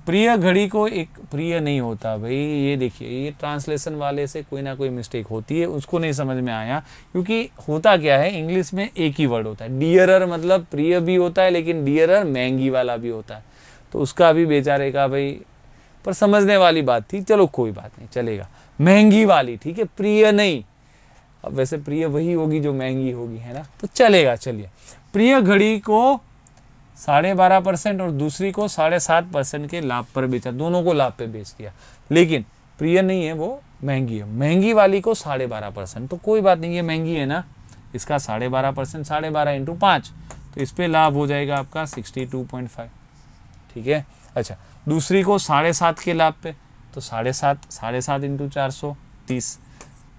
प्रिय घड़ी को एक प्रिय नहीं होता भाई ये देखिए ये ट्रांसलेशन वाले से कोई ना कोई मिस्टेक होती है उसको नहीं समझ में आया क्योंकि होता क्या है इंग्लिश में एक ही वर्ड होता है डियरर मतलब प्रिय भी होता है लेकिन डियरर महंगी वाला भी होता है तो उसका भी बेचारे का भाई पर समझने वाली बात थी चलो कोई बात नहीं चलेगा महंगी वाली ठीक है प्रिय नहीं अब वैसे प्रिय वही होगी जो महंगी होगी है ना तो चलेगा चलिए प्रिय घड़ी को साढ़े बारह परसेंट और दूसरी को साढ़े सात परसेंट के लाभ पर बेचा दोनों को लाभ पे बेच दिया लेकिन प्रिय नहीं है वो महंगी है महंगी वाली को साढ़े बारह परसेंट तो कोई बात नहीं ये महंगी है ना इसका साढ़े बारह परसेंट साढ़े बारह इंटू पाँच तो इस पर लाभ हो जाएगा आपका सिक्सटी टू पॉइंट फाइव ठीक है अच्छा दूसरी को साढ़े सात के लाभ पे तो साढ़े सात साढ़े सात इंटू चार सौ तीस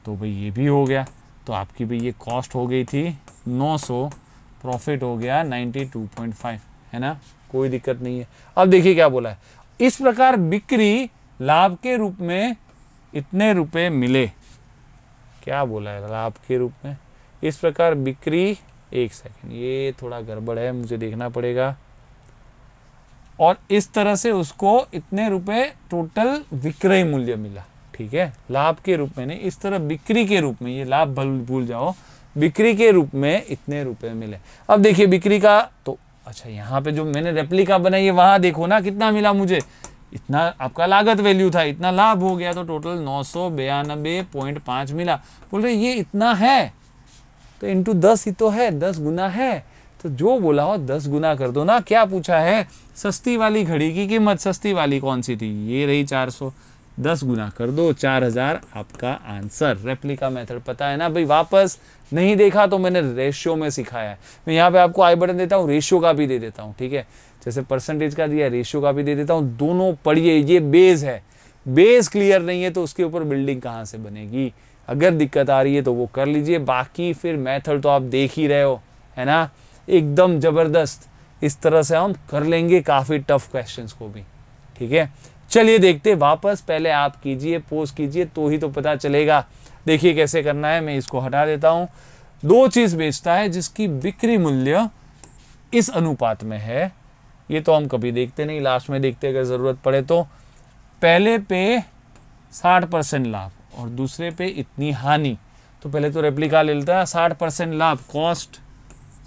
तो भाई ये भी हो गया तो आपकी भाई ये कॉस्ट हो गई थी नौ सौ प्रॉफिट हो गया नाइन्टी टू पॉइंट फाइव है ना कोई दिक्कत नहीं है अब देखिए क्या बोला है इस प्रकार बिक्री लाभ के रूप में इतने रुपए मिले क्या बोला है लाभ के रूप में इस प्रकार बिक्री एक सेकेंड ये थोड़ा गड़बड़ है मुझे देखना पड़ेगा और इस तरह से उसको इतने रुपए टोटल विक्रय मूल्य मिला ठीक है लाभ के रूप में नहीं इस तरह बिक्री के रूप में ये लाभ भूल जाओ बिक्री के रूप में इतने रुपए मिले अब देखिए बिक्री का तो अच्छा यहाँ पे जो मैंने रेप्लिका बनाई है वहाँ देखो ना कितना मिला मुझे इतना आपका लागत वैल्यू था इतना लाभ हो गया तो टोटल नौ सौ बयानबे पॉइंट पांच मिला बोल रहे ये इतना है तो इंटू दस ही तो है दस गुना है तो जो बोला हो दस गुना कर दो ना क्या पूछा है सस्ती वाली घड़ी की कीमत सस्ती वाली कौन सी थी ये रही चार सौ दस गुना कर दो चार हज़ार आपका आंसर रेप्लिका मेथड पता है ना भाई वापस नहीं देखा तो मैंने रेशियो में सिखाया है मैं यहाँ पे आपको आई बटन देता हूँ रेशियो का भी दे देता हूँ ठीक है जैसे परसेंटेज का दिया रेशियो का भी दे देता हूँ दोनों पढ़िए ये बेस है बेस क्लियर नहीं है तो उसके ऊपर बिल्डिंग कहाँ से बनेगी अगर दिक्कत आ रही है तो वो कर लीजिए बाकी फिर मैथड तो आप देख ही रहे हो है ना एकदम ज़बरदस्त इस तरह से हम कर लेंगे काफ़ी टफ क्वेश्चन को भी ठीक है चलिए देखते वापस पहले आप कीजिए पोस्ट कीजिए तो ही तो पता चलेगा देखिए कैसे करना है मैं इसको हटा देता हूँ दो चीज़ बेचता है जिसकी बिक्री मूल्य इस अनुपात में है ये तो हम कभी देखते नहीं लास्ट में देखते अगर ज़रूरत पड़े तो पहले पे साठ परसेंट लाभ और दूसरे पे इतनी हानि तो पहले तो रेप्लिका ले लेता है साठ परसेंट लाभ कॉस्ट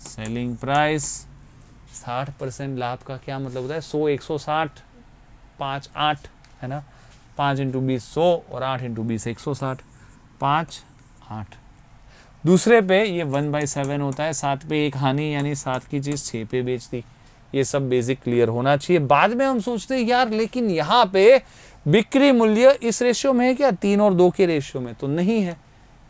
सेलिंग प्राइस साठ परसेंट लाभ का क्या मतलब होता है सौ एक सौ साठ पाँच आठ है ना पाँच इंटू बीस सौ और आठ इंटू बीस एक सौ साठ पाँच आठ दूसरे पे ये वन बाई सेवन होता है सात पे एक हानि यानी सात की चीज़ छः पे बेच दी ये सब बेसिक क्लियर होना चाहिए बाद में हम सोचते हैं यार लेकिन यहाँ पे बिक्री मूल्य इस रेशियो में है क्या तीन और दो के रेशियो में तो नहीं है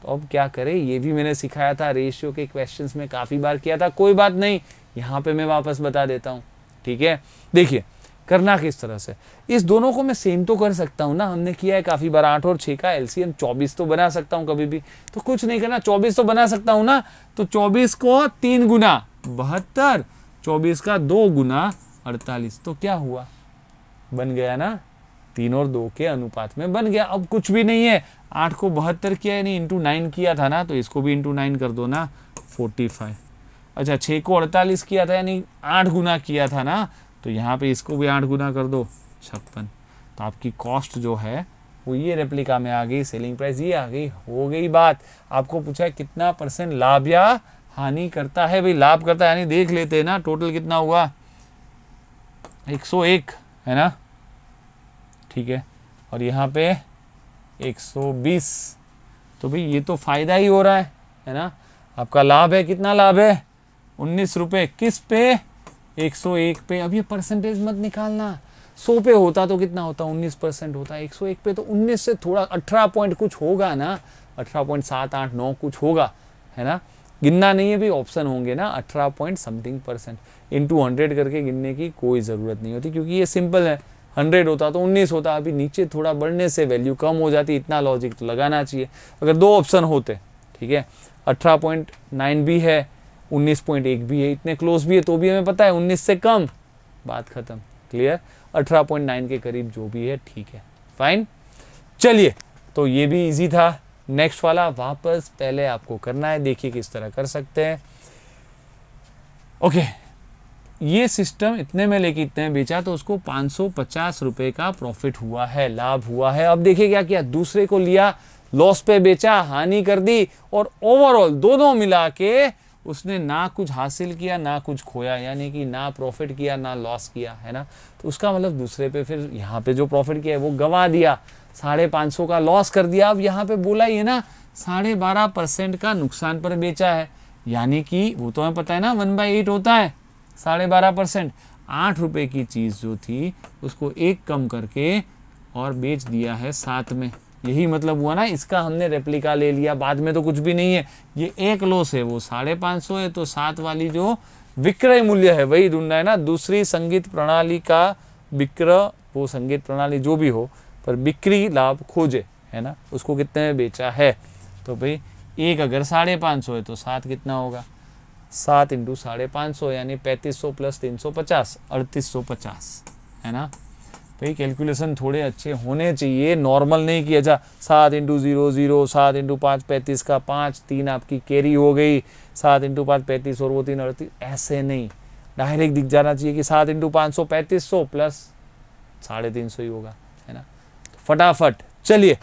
तो अब क्या करें ये भी मैंने सिखाया था रेशियो के क्वेश्चन में काफ़ी बार किया था कोई बात नहीं यहाँ पे मैं वापस बता देता हूँ ठीक है देखिए करना किस तरह से इस दोनों को मैं सेम तो कर सकता हूँ ना हमने किया है काफ़ी बार आठ और छः का एलसीएम 24 तो बना सकता हूँ कभी भी तो कुछ नहीं करना 24 तो बना सकता हूँ ना तो 24 को तीन गुना बहत्तर चौबीस का दो गुना अड़तालीस तो क्या हुआ बन गया ना तीन और दो के अनुपात में बन गया अब कुछ भी नहीं है आठ को बहत्तर किया यानी इंटू नाइन किया था ना तो इसको भी इंटू नाइन कर दो ना फोर्टी फाइव अच्छा छः को अड़तालीस किया था यानी आठ गुना किया था ना तो यहाँ पे इसको भी आठ गुना कर दो छप्पन तो आपकी कॉस्ट जो है वो ये रेप्लिका में आ गई सेलिंग प्राइस ये आ गई हो गई बात आपको पूछा कितना परसेंट लाभ या हानि करता है भाई लाभ करता है यानी देख लेते हैं ना टोटल कितना हुआ 101 है ना ठीक है और यहाँ पे 120 तो भाई ये तो फायदा ही हो रहा है है ना आपका लाभ है कितना लाभ है उन्नीस रुपये किस पे 101 पे अब ये परसेंटेज मत निकालना 100 पे होता तो कितना होता 19 परसेंट होता 101 पे तो 19 से थोड़ा 18 पॉइंट कुछ होगा ना अठारह पॉइंट सात आठ नौ कुछ होगा है ना गिनना नहीं है भी ऑप्शन होंगे ना 18 point something percent into hundred करके गिनने की कोई ज़रूरत नहीं होती क्योंकि ये सिंपल है हंड्रेड होता तो उन्नीस होता अभी नीचे थोड़ा बढ़ने से वैल्यू कम हो जाती इतना लॉजिक तो लगाना चाहिए अगर दो ऑप्शन होते ठीक है अठारह पॉइंट नाइन भी है 19.1 भी है इतने क्लोज भी है तो भी हमें पता है 19 से कम बात खत्म क्लियर 18.9 के करीब जो भी है ठीक है फाइन चलिए तो ये भी इजी था नेक्स्ट वाला वापस पहले आपको करना है देखिए किस तरह कर सकते हैं ओके ये सिस्टम इतने में लेके इतने में बेचा तो उसको पाँच सौ का प्रॉफिट हुआ है लाभ हुआ है अब देखिए क्या किया दूसरे को लिया लॉस पे बेचा हानि कर दी और ओवरऑल दोनों मिला के उसने ना कुछ हासिल किया ना कुछ खोया यानी कि ना प्रॉफिट किया ना लॉस किया है ना तो उसका मतलब दूसरे पे फिर यहाँ पे जो प्रॉफिट किया है वो गवा दिया साढ़े पाँच सौ का लॉस कर दिया अब यहाँ पे बोला ये ना साढ़े बारह परसेंट का नुकसान पर बेचा है यानी कि वो तो हमें पता है ना वन बाई एट होता है साढ़े बारह परसेंट आठ रुपये की चीज़ जो थी उसको एक कम करके और बेच दिया है सात में यही मतलब हुआ ना इसका हमने रेप्लिका ले लिया बाद में तो कुछ भी नहीं है ये एक लॉस है वो साढ़े पाँच सौ है तो सात वाली जो विक्रय मूल्य है वही ढूंढना है ना दूसरी संगीत प्रणाली का विक्रय वो संगीत प्रणाली जो भी हो पर बिक्री लाभ खोजे है ना उसको कितने में बेचा है तो भाई एक अगर साढ़े पाँच सौ है तो सात कितना होगा सात इंटू साढ़े पाँच सौ यानी पैंतीस सौ प्लस तीन सौ पचास अड़तीस सौ पचास है ना भाई तो कैलकुलेशन थोड़े अच्छे होने चाहिए नॉर्मल नहीं किया जा सात इंटू ज़ीरो ज़ीरो सात इंटू पाँच पैंतीस का पाँच तीन आपकी कैरी हो गई सात इंटू पाँच पैंतीस और वो तीन अड़तीस ऐसे नहीं डायरेक्ट दिख जाना चाहिए कि सात इंटू पाँच सौ पैंतीस सौ प्लस साढ़े तीन सौ ही होगा है ना तो फटाफट चलिए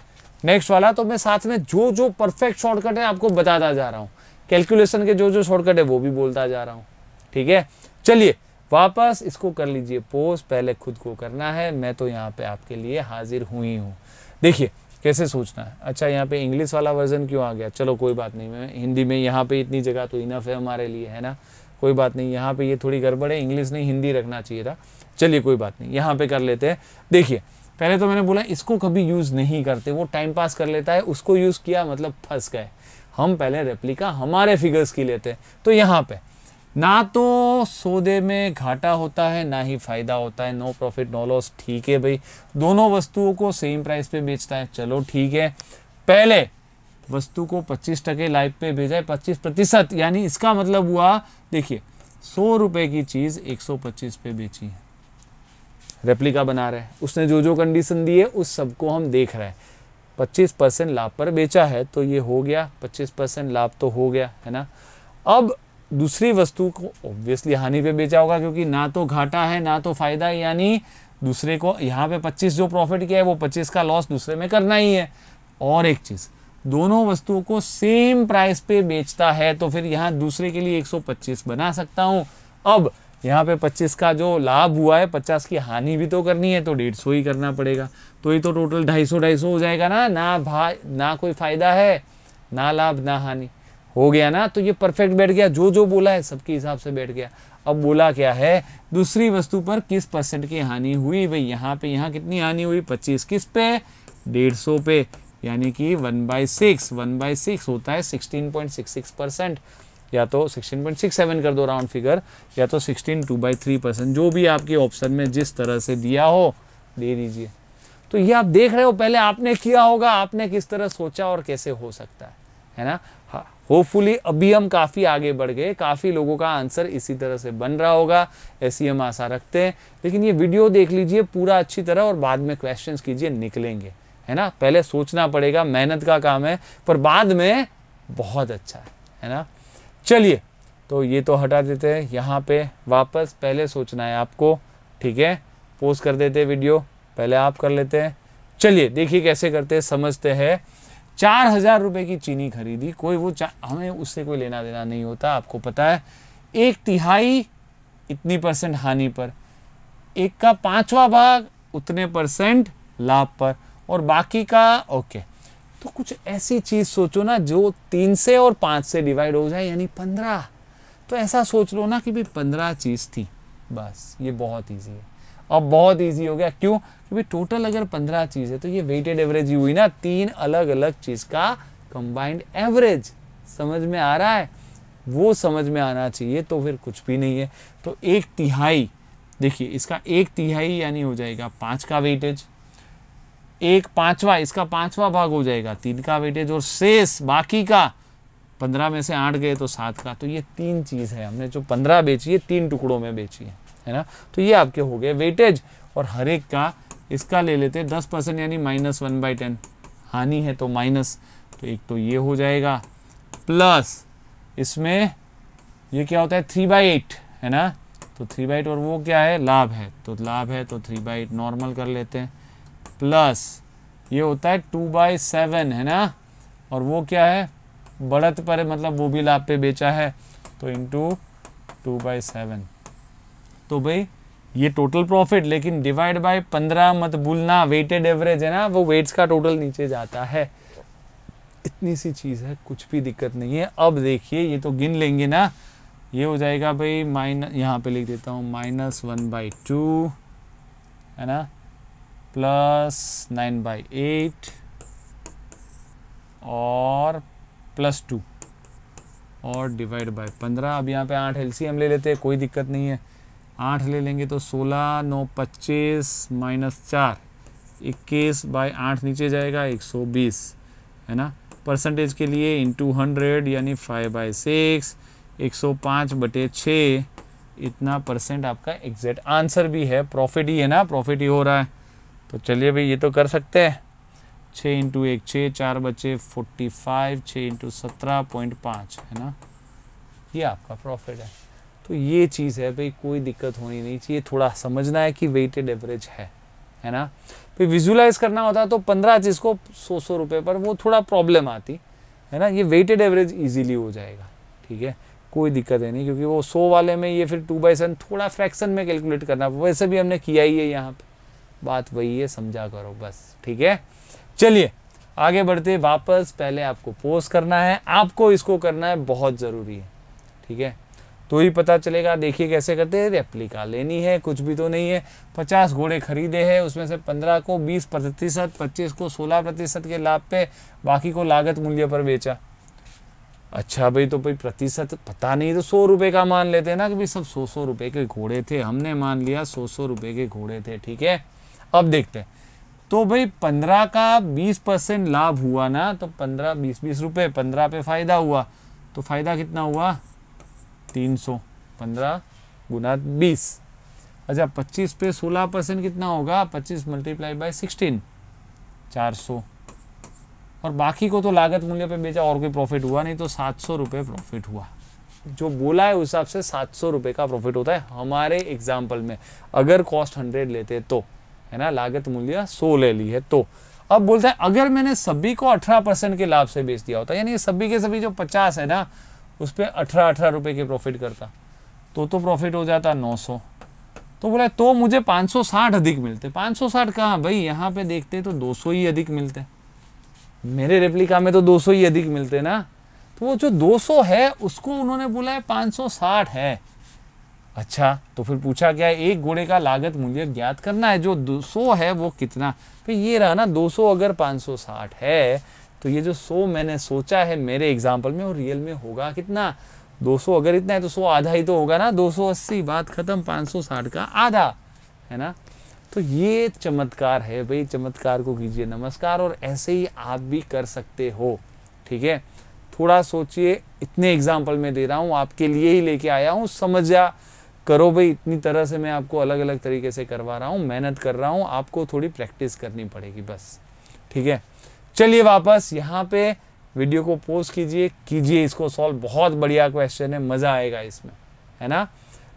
नेक्स्ट वाला तो मैं साथ में जो जो परफेक्ट शॉर्टकट है आपको बताता जा रहा हूँ कैलकुलेशन के जो जो शॉर्टकट है वो भी बोलता जा रहा हूँ ठीक है चलिए वापस इसको कर लीजिए पोस्ट पहले खुद को करना है मैं तो यहाँ पे आपके लिए हाजिर हुई हूँ देखिए कैसे सोचना है अच्छा यहाँ पे इंग्लिश वाला वर्जन क्यों आ गया चलो कोई बात नहीं मैं हिंदी में यहाँ पे इतनी जगह तो इनफ है हमारे लिए है ना कोई बात नहीं यहाँ पे ये थोड़ी गड़बड़ है इंग्लिश नहीं हिंदी रखना चाहिए था चलिए कोई बात नहीं यहाँ पे कर लेते हैं देखिए पहले तो मैंने बोला इसको कभी यूज़ नहीं करते वो टाइम पास कर लेता है उसको यूज़ किया मतलब फंस गए हम पहले रेप्लिका हमारे फिगर्स की लेते हैं तो यहाँ पर ना तो सौदे में घाटा होता है ना ही फ़ायदा होता है नो प्रॉफिट नो लॉस ठीक है भाई दोनों वस्तुओं को सेम प्राइस पे बेचता है चलो ठीक है पहले वस्तु को पच्चीस टके लाइव पे भेजा है पच्चीस प्रतिशत यानी इसका मतलब हुआ देखिए सौ रुपये की चीज़ एक सौ पच्चीस पे बेची है रेप्लिका बना रहे हैं उसने जो जो कंडीशन दी है उस सबको हम देख रहे हैं पच्चीस परसेंट लाभ पर बेचा है तो ये हो गया पच्चीस परसेंट लाभ तो हो गया है ना अब दूसरी वस्तु को ऑब्वियसली हानि पे बेचा होगा क्योंकि ना तो घाटा है ना तो फायदा है यानी दूसरे को यहाँ पे 25 जो प्रॉफिट किया है वो 25 का लॉस दूसरे में करना ही है और एक चीज़ दोनों वस्तुओं को सेम प्राइस पे बेचता है तो फिर यहाँ दूसरे के लिए 125 बना सकता हूँ अब यहाँ पे 25 का जो लाभ हुआ है 50 की हानि भी तो करनी है तो डेढ़ सौ ही करना पड़ेगा तो ये तो टोटल ढाई सौ ढाई सौ हो जाएगा ना ना भाई ना कोई फ़ायदा है ना लाभ ना हानि हो गया ना तो ये परफेक्ट बैठ गया जो जो बोला है सबके हिसाब से बैठ गया अब बोला क्या है दूसरी वस्तु पर किस परसेंट की हानि हुई भाई यहाँ पे यहाँ कितनी हानि हुई पच्चीस किस पे डेढ़ सौ पे यानी कि one by six one by six होता है sixteen point six six percent या तो 16.67 कर दो राउंड फिगर या तो 16 टू बाई थ्री परसेंट जो भी आपके ऑप्शन में जिस तरह से दिया हो दे दीजिए तो ये आप देख रहे हो पहले आपने किया होगा आपने किस तरह सोचा और कैसे हो सकता है है ना होपफुली अभी हम काफ़ी आगे बढ़ गए काफ़ी लोगों का आंसर इसी तरह से बन रहा होगा ऐसी हम आशा रखते हैं लेकिन ये वीडियो देख लीजिए पूरा अच्छी तरह और बाद में क्वेश्चन कीजिए निकलेंगे है ना पहले सोचना पड़ेगा मेहनत का काम है पर बाद में बहुत अच्छा है है ना चलिए तो ये तो हटा देते हैं यहाँ पे वापस पहले सोचना है आपको ठीक है पोस्ट कर देते वीडियो पहले आप कर लेते हैं चलिए देखिए कैसे करते हैं समझते हैं चार हज़ार रुपये की चीनी खरीदी कोई वो हमें उससे कोई लेना देना नहीं होता आपको पता है एक तिहाई इतनी परसेंट हानि पर एक का पांचवा भाग उतने परसेंट लाभ पर और बाकी का ओके तो कुछ ऐसी चीज़ सोचो ना जो तीन से और पाँच से डिवाइड हो जाए यानी पंद्रह तो ऐसा सोच लो ना कि भाई पंद्रह चीज़ थी बस ये बहुत ईजी है अब बहुत ईजी हो गया क्यों क्योंकि टोटल अगर पंद्रह चीज़ है तो ये वेटेड एवरेज ही हुई ना तीन अलग अलग चीज़ का कंबाइंड एवरेज समझ में आ रहा है वो समझ में आना चाहिए तो फिर कुछ भी नहीं है तो एक तिहाई देखिए इसका एक तिहाई यानी हो जाएगा पांच का वेटेज एक पांचवा इसका पांचवा भाग हो जाएगा तीन का वेटेज और शेष बाकी का पंद्रह में से आठ गए तो सात का तो ये तीन चीज़ है हमने जो पंद्रह बेची है तीन टुकड़ों में बेची है है ना तो ये आपके हो गए वेटेज और हर एक का इसका ले लेते दस परसेंट यानी माइनस वन बाई टेन हानि है तो माइनस तो एक तो ये हो जाएगा प्लस इसमें ये क्या होता है थ्री बाई एट है ना तो थ्री बाई एट और वो क्या है लाभ है तो लाभ है तो थ्री बाई एट नॉर्मल कर लेते हैं प्लस ये होता है टू बाई सेवन है ना और वो क्या है बढ़त पर मतलब वो भी लाभ पे बेचा है तो इंटू टू बाई सेवन तो भाई ये टोटल प्रॉफिट लेकिन डिवाइड बाय पंद्रह मत भूलना वेटेड एवरेज है ना वो वेट्स का टोटल नीचे जाता है इतनी सी चीज़ है कुछ भी दिक्कत नहीं है अब देखिए ये तो गिन लेंगे ना ये हो जाएगा भाई माइनस यहाँ पे लिख देता हूँ माइनस वन बाई टू है ना प्लस नाइन बाई एट और प्लस टू और डिवाइड बाय पंद्रह अब यहाँ पे आठ एलसीएम ले लेते हैं कोई दिक्कत नहीं है आठ ले लेंगे तो सोलह नौ पच्चीस माइनस चार इक्कीस बाई आठ नीचे जाएगा एक सौ बीस है ना परसेंटेज के लिए इंटू हंड्रेड यानी फाइव बाई सिक्स एक सौ पाँच बटे छः इतना परसेंट आपका एग्जैक्ट आंसर भी है प्रॉफिट ही है ना प्रॉफिट ही हो रहा है तो चलिए भाई ये तो कर सकते हैं छः इंटू एक छः चार बचे फोर्टी फाइव छः इंटू सत्रह पॉइंट पाँच है ना ये आपका प्रॉफिट है तो ये चीज़ है भाई कोई दिक्कत होनी नहीं चाहिए थोड़ा समझना है कि वेटेड एवरेज है है ना फिर विजुलाइज करना होता तो पंद्रह चीज़ को सौ सौ रुपये पर वो थोड़ा प्रॉब्लम आती है ना ये वेटेड एवरेज इजीली हो जाएगा ठीक है कोई दिक्कत है नहीं क्योंकि वो सौ वाले में ये फिर टू बाई सेवन थोड़ा फ्रैक्शन में कैलकुलेट करना वैसे भी हमने किया ही है यहाँ पे बात वही है समझा करो बस ठीक है चलिए आगे बढ़ते वापस पहले आपको पोस्ट करना है आपको इसको करना है बहुत ज़रूरी है ठीक है तो ही पता चलेगा देखिए कैसे करते हैं रेप्लिका लेनी है कुछ भी तो नहीं है पचास घोड़े खरीदे हैं उसमें से पंद्रह को बीस प्रतिशत पच्चीस को सोलह प्रतिशत के लाभ पे बाकी को लागत मूल्य पर बेचा अच्छा भाई तो भाई प्रतिशत पता नहीं तो सौ रुपये का मान लेते हैं ना कि भाई सब सौ सौ रुपये के घोड़े थे हमने मान लिया सौ सौ रुपये के घोड़े थे ठीक है अब देखते हैं तो भाई पंद्रह का बीस परसेंट लाभ हुआ ना तो पंद्रह बीस बीस रुपये पंद्रह पे फ़ायदा हुआ तो फ़ायदा कितना हुआ तीन सौ पंद्रह गुना बीस अच्छा पच्चीस पे सोलह परसेंट कितना होगा पच्चीस मल्टीप्लाई बाय सिक्सटीन चार सौ और बाकी को तो लागत मूल्य पे बेचा और कोई प्रॉफिट हुआ नहीं तो सात सौ रुपये प्रॉफिट हुआ जो बोला है उस हिसाब से सात सौ रुपये का प्रॉफिट होता है हमारे एग्जाम्पल में अगर कॉस्ट हंड्रेड लेते तो है ना लागत मूल्य सौ ले ली है तो अब बोलता है अगर मैंने सभी को अठारह परसेंट के लाभ से बेच दिया होता यानी सभी के सभी जो पचास है ना उस पर अठारह अठारह रुपये के प्रॉफिट करता तो तो प्रॉफिट हो जाता नौ सौ तो बोला तो मुझे 560 अधिक मिलते 560 कहाँ भाई यहाँ पे देखते तो 200 ही अधिक मिलते मेरे रेप्लिका में तो 200 ही अधिक मिलते ना तो वो जो 200 है उसको उन्होंने बोला है पाँच है अच्छा तो फिर पूछा क्या एक घोड़े का लागत मूल्य ज्ञात करना है जो 200 है वो कितना फिर तो ये रहा ना 200 अगर 560 है तो ये जो सो मैंने सोचा है मेरे एग्जाम्पल में वो रियल में होगा कितना 200 अगर इतना है तो 100 आधा ही तो होगा ना 280 बात खत्म 560 का आधा है ना तो ये चमत्कार है भाई चमत्कार को कीजिए नमस्कार और ऐसे ही आप भी कर सकते हो ठीक है थोड़ा सोचिए इतने एग्जाम्पल में दे रहा हूँ आपके लिए ही लेके आया हूँ समझ जा करो भाई इतनी तरह से मैं आपको अलग अलग तरीके से करवा रहा हूँ मेहनत कर रहा हूँ आपको थोड़ी प्रैक्टिस करनी पड़ेगी बस ठीक है चलिए वापस यहाँ पे वीडियो को पोस्ट कीजिए कीजिए इसको सॉल्व बहुत बढ़िया क्वेश्चन है मज़ा आएगा इसमें है ना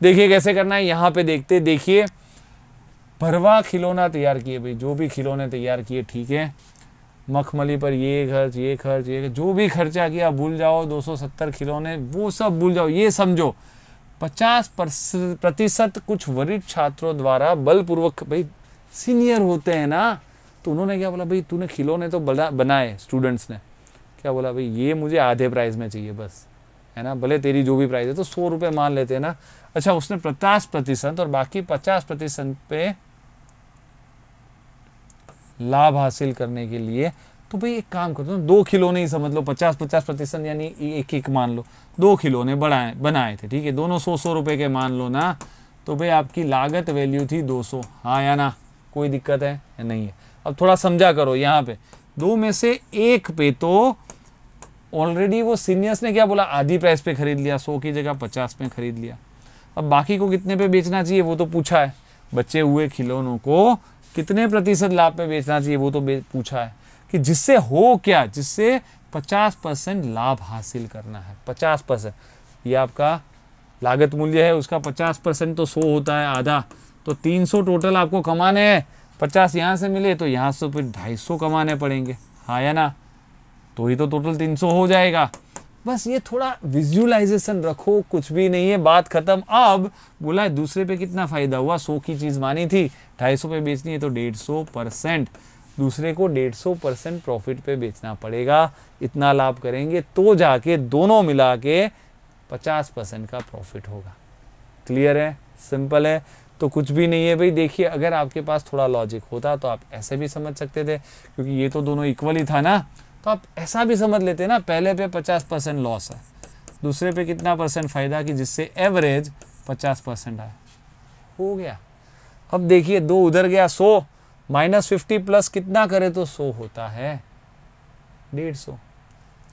देखिए कैसे करना है यहाँ पे देखते देखिए भरवा खिलौना तैयार किए भाई जो भी खिलौने तैयार किए ठीक है मखमली पर ये खर्च ये खर्च ये खर्च, जो भी खर्चा किया भूल जाओ 270 खिलौने वो सब भूल जाओ ये समझो 50 प्रतिशत कुछ वरिष्ठ छात्रों द्वारा बलपूर्वक भाई सीनियर होते हैं ना तो उन्होंने क्या बोला भाई तूने खिलौने तो बनाए स्टूडेंट्स ने क्या बोला भाई ये मुझे आधे प्राइस में चाहिए बस है ना भले तेरी जो भी प्राइस है तो सौ रुपये मान लेते हैं ना अच्छा उसने पचास प्रतिशत और बाकी पचास प्रतिशत पे लाभ हासिल करने के लिए तो भाई एक काम करते दो खिलौने ही समझ लो पचास पचास प्रतिशत यानी एक एक मान लो दो खिलौने बढ़ाए बनाए थे ठीक है दोनों सौ सौ रुपये के मान लो ना तो भाई आपकी लागत वैल्यू थी दो सौ हाँ या ना कोई दिक्कत है या नहीं है अब थोड़ा समझा करो यहाँ पे दो में से एक पे तो ऑलरेडी वो सीनियर्स ने क्या बोला आधी प्राइस पे खरीद लिया सौ की जगह पचास में खरीद लिया अब बाकी को कितने पे बेचना चाहिए वो तो पूछा है बचे हुए खिलौनों को कितने प्रतिशत लाभ पे बेचना चाहिए वो तो पूछा है कि जिससे हो क्या जिससे पचास परसेंट लाभ हासिल करना है पचास परसेंट ये आपका लागत मूल्य है उसका पचास परसेंट तो सौ होता है आधा तो तीन सौ टोटल आपको कमाने हैं पचास यहाँ से मिले तो यहाँ से फिर ढाई सौ कमाने पड़ेंगे हाँ या ना तो ही तो टोटल तीन सौ हो जाएगा बस ये थोड़ा विजुअलाइजेशन रखो कुछ भी नहीं है बात खत्म अब बोला है दूसरे पे कितना फ़ायदा हुआ सौ की चीज़ मानी थी ढाई सौ पे बेचनी है तो डेढ़ सौ परसेंट दूसरे को डेढ़ सौ परसेंट प्रॉफिट पे बेचना पड़ेगा इतना लाभ करेंगे तो जाके दोनों मिला के पचास परसेंट का प्रॉफिट होगा क्लियर है सिंपल है तो कुछ भी नहीं है भाई देखिए अगर आपके पास थोड़ा लॉजिक होता तो आप ऐसे भी समझ सकते थे क्योंकि ये तो दोनों इक्वल ही था ना तो आप ऐसा भी समझ लेते ना पहले पे पचास परसेंट लॉस है दूसरे पे कितना परसेंट फ़ायदा कि जिससे एवरेज पचास परसेंट आए हो गया अब देखिए दो उधर गया सो माइनस फिफ्टी प्लस कितना करे तो सो होता है डेढ़ सौ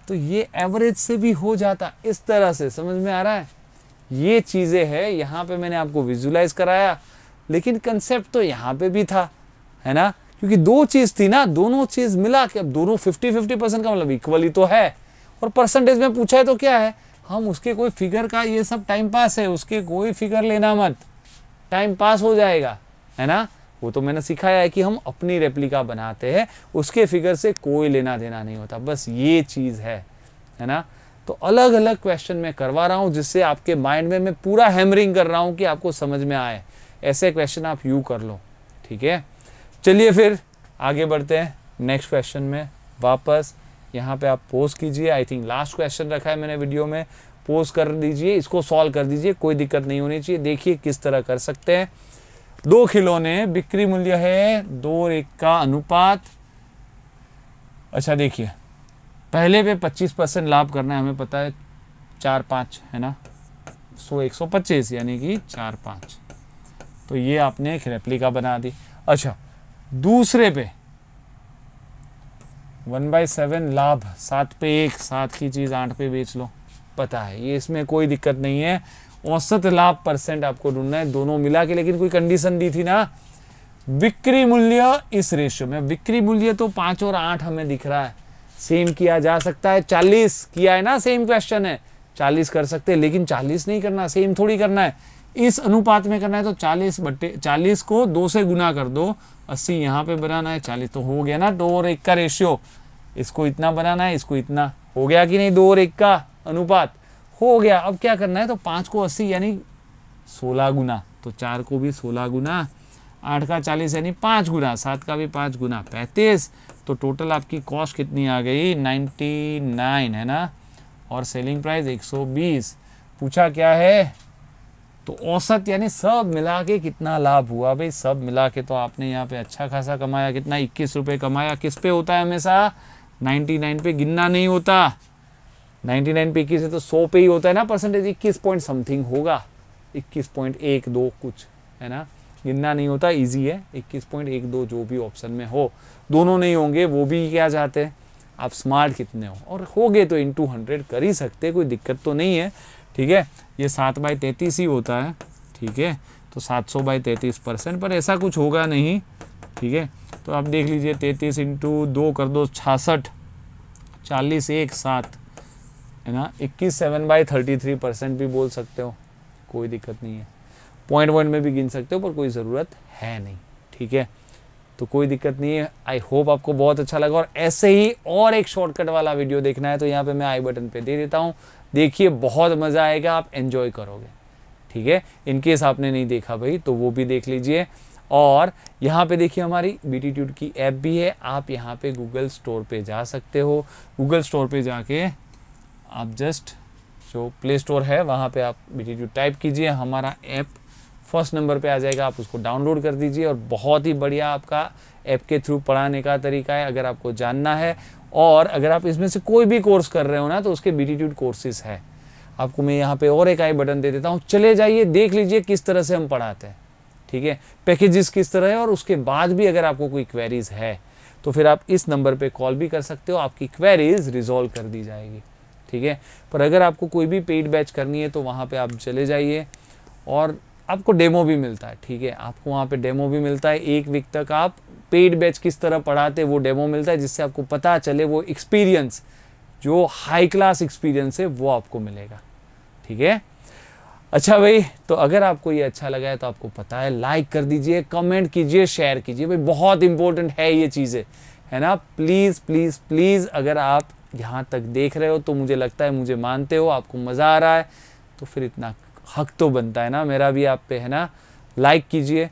तो ये एवरेज से भी हो जाता इस तरह से समझ में आ रहा है ये चीज़ें हैं यहाँ पे मैंने आपको विजुलाइज कराया लेकिन कंसेप्ट तो यहाँ पे भी था है ना क्योंकि दो चीज़ थी ना दोनों चीज़ मिला कि अब दोनों फिफ्टी फिफ्टी परसेंट का मतलब इक्वली तो है और परसेंटेज में पूछा है तो क्या है हम उसके कोई फिगर का ये सब टाइम पास है उसके कोई फिगर लेना मत टाइम पास हो जाएगा है ना वो तो मैंने सिखाया है कि हम अपनी रेप्लिका बनाते हैं उसके फिगर से कोई लेना देना नहीं होता बस ये चीज़ है है ना तो अलग अलग क्वेश्चन मैं करवा रहा हूँ जिससे आपके माइंड में मैं पूरा हैमरिंग कर रहा हूँ कि आपको समझ में आए ऐसे क्वेश्चन आप यू कर लो ठीक है चलिए फिर आगे बढ़ते हैं नेक्स्ट क्वेश्चन में वापस यहाँ पे आप पोज कीजिए आई थिंक लास्ट क्वेश्चन रखा है मैंने वीडियो में पोज कर दीजिए इसको सॉल्व कर दीजिए कोई दिक्कत नहीं होनी चाहिए देखिए किस तरह कर सकते हैं दो खिलौने बिक्री मूल्य है दो एक का अनुपात अच्छा देखिए पहले पे 25 परसेंट लाभ करना है हमें पता है चार पाँच है ना सो एक सौ पच्चीस यानी कि चार पाँच तो ये आपने एक रेप्लिका बना दी अच्छा दूसरे पे वन बाई सेवन लाभ सात पे एक सात की चीज़ आठ पे बेच लो पता है ये इसमें कोई दिक्कत नहीं है औसत लाभ परसेंट आपको ढूंढना है दोनों मिला के लेकिन कोई कंडीशन दी थी ना बिक्री मूल्य इस रेशियो में बिक्री मूल्य तो पाँच और आठ हमें दिख रहा है सेम किया जा सकता है चालीस किया है ना सेम क्वेश्चन है चालीस कर सकते हैं लेकिन चालीस नहीं करना सेम थोड़ी करना है इस अनुपात में करना है तो चालीस बटे चालीस को दो से गुना कर दो अस्सी यहाँ पे बनाना है चालीस तो हो गया ना दो और एक का रेशियो इसको इतना बनाना है इसको इतना हो गया कि नहीं दो और एक का अनुपात हो गया अब क्या करना है तो पाँच को अस्सी यानी सोलह गुना तो चार को भी सोलह गुना आठ का चालीस यानी पाँच गुना सात का भी पाँच गुना पैंतीस तो टोटल आपकी कॉस्ट कितनी आ गई नाइन्टी नाइन है ना और सेलिंग प्राइस एक सौ बीस पूछा क्या है तो औसत यानी सब मिला के कितना लाभ हुआ भाई सब मिला के तो आपने यहाँ पे अच्छा खासा कमाया कितना इक्कीस रुपये कमाया किस पे होता है हमेशा नाइन्टी नाइन पे गिनना नहीं होता नाइन्टी नाइन पे इक्कीस है तो सौ पे ही होता है ना परसेंटेज इक्कीस पॉइंट समथिंग होगा इक्कीस पॉइंट एक दो कुछ है ना गिनना नहीं होता इजी है इक्कीस पॉइंट एक दो जो भी ऑप्शन में हो दोनों नहीं होंगे वो भी क्या चाहते हैं आप स्मार्ट कितने हो और हो गए तो इन टू हंड्रेड कर ही सकते कोई दिक्कत तो नहीं है ठीक है ये सात बाई तैंतीस ही होता है ठीक है तो सात सौ बाई तैंतीस परसेंट पर ऐसा कुछ होगा नहीं ठीक है तो आप देख लीजिए तैंतीस इंटू दो कर दो छासठ चालीस एक सात है ना इक्कीस seven by thirty three percent भी बोल सकते हो कोई दिक्कत नहीं है पॉइंट वॉइंट में भी गिन सकते हो पर कोई ज़रूरत है नहीं ठीक है तो कोई दिक्कत नहीं है आई होप आपको बहुत अच्छा लगा और ऐसे ही और एक शॉर्टकट वाला वीडियो देखना है तो यहाँ पे मैं आई बटन पे दे देता हूँ देखिए बहुत मज़ा आएगा आप एन्जॉय करोगे ठीक है इनकेस आपने नहीं देखा भाई तो वो भी देख लीजिए और यहाँ पे देखिए हमारी बीटीट्यूड की ऐप भी है आप यहाँ पे गूगल स्टोर पे जा सकते हो गूगल स्टोर पे जाके आप जस्ट जो प्ले स्टोर है वहाँ पे आप बीटीट्यूड टाइप कीजिए हमारा ऐप फर्स्ट नंबर पे आ जाएगा आप उसको डाउनलोड कर दीजिए और बहुत ही बढ़िया आपका ऐप के थ्रू पढ़ाने का तरीका है अगर आपको जानना है और अगर आप इसमें से कोई भी कोर्स कर रहे हो ना तो उसके बीटीट्यूड कोर्सेज है आपको मैं यहाँ पे और एक आई बटन दे देता हूँ चले जाइए देख लीजिए किस तरह से हम पढ़ाते हैं ठीक है पैकेजेस किस तरह है और उसके बाद भी अगर आपको कोई क्वेरीज है तो फिर आप इस नंबर पे कॉल भी कर सकते हो आपकी क्वेरीज रिजॉल्व कर दी जाएगी ठीक है पर अगर आपको कोई भी पेड बैच करनी है तो वहाँ पे आप चले जाइए और आपको डेमो भी मिलता है ठीक है आपको वहाँ पे डेमो भी मिलता है एक वीक तक आप पेड बैच किस तरह पढ़ाते वो डेमो मिलता है जिससे आपको पता चले वो एक्सपीरियंस जो हाई क्लास एक्सपीरियंस है वो आपको मिलेगा ठीक है अच्छा भाई तो अगर आपको ये अच्छा लगा है तो आपको पता है लाइक कर दीजिए कमेंट कीजिए शेयर कीजिए भाई बहुत इंपॉर्टेंट है ये चीज़ें है ना प्लीज़ प्लीज़ प्लीज़ अगर आप यहाँ तक देख रहे हो तो मुझे लगता है मुझे मानते हो आपको मज़ा आ रहा है तो फिर इतना हक तो बनता है ना मेरा भी आप पे है ना लाइक कीजिए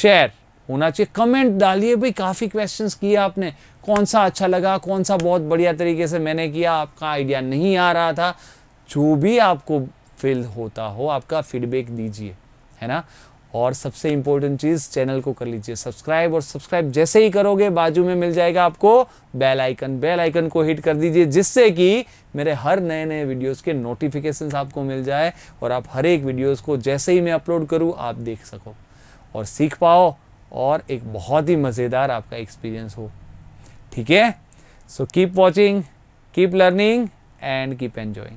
शेयर होना चाहिए कमेंट डालिए भाई काफ़ी क्वेश्चंस किए आपने कौन सा अच्छा लगा कौन सा बहुत बढ़िया तरीके से मैंने किया आपका आइडिया नहीं आ रहा था जो भी आपको फील होता हो आपका फीडबैक दीजिए है ना और सबसे इंपॉर्टेंट चीज़ चैनल को कर लीजिए सब्सक्राइब और सब्सक्राइब जैसे ही करोगे बाजू में मिल जाएगा आपको बेल आइकन बेल आइकन को हिट कर दीजिए जिससे कि मेरे हर नए नए वीडियोस के नोटिफिकेशंस आपको मिल जाए और आप हर एक वीडियोस को जैसे ही मैं अपलोड करूँ आप देख सको और सीख पाओ और एक बहुत ही मज़ेदार आपका एक्सपीरियंस हो ठीक है so keep watching keep learning and keep enjoying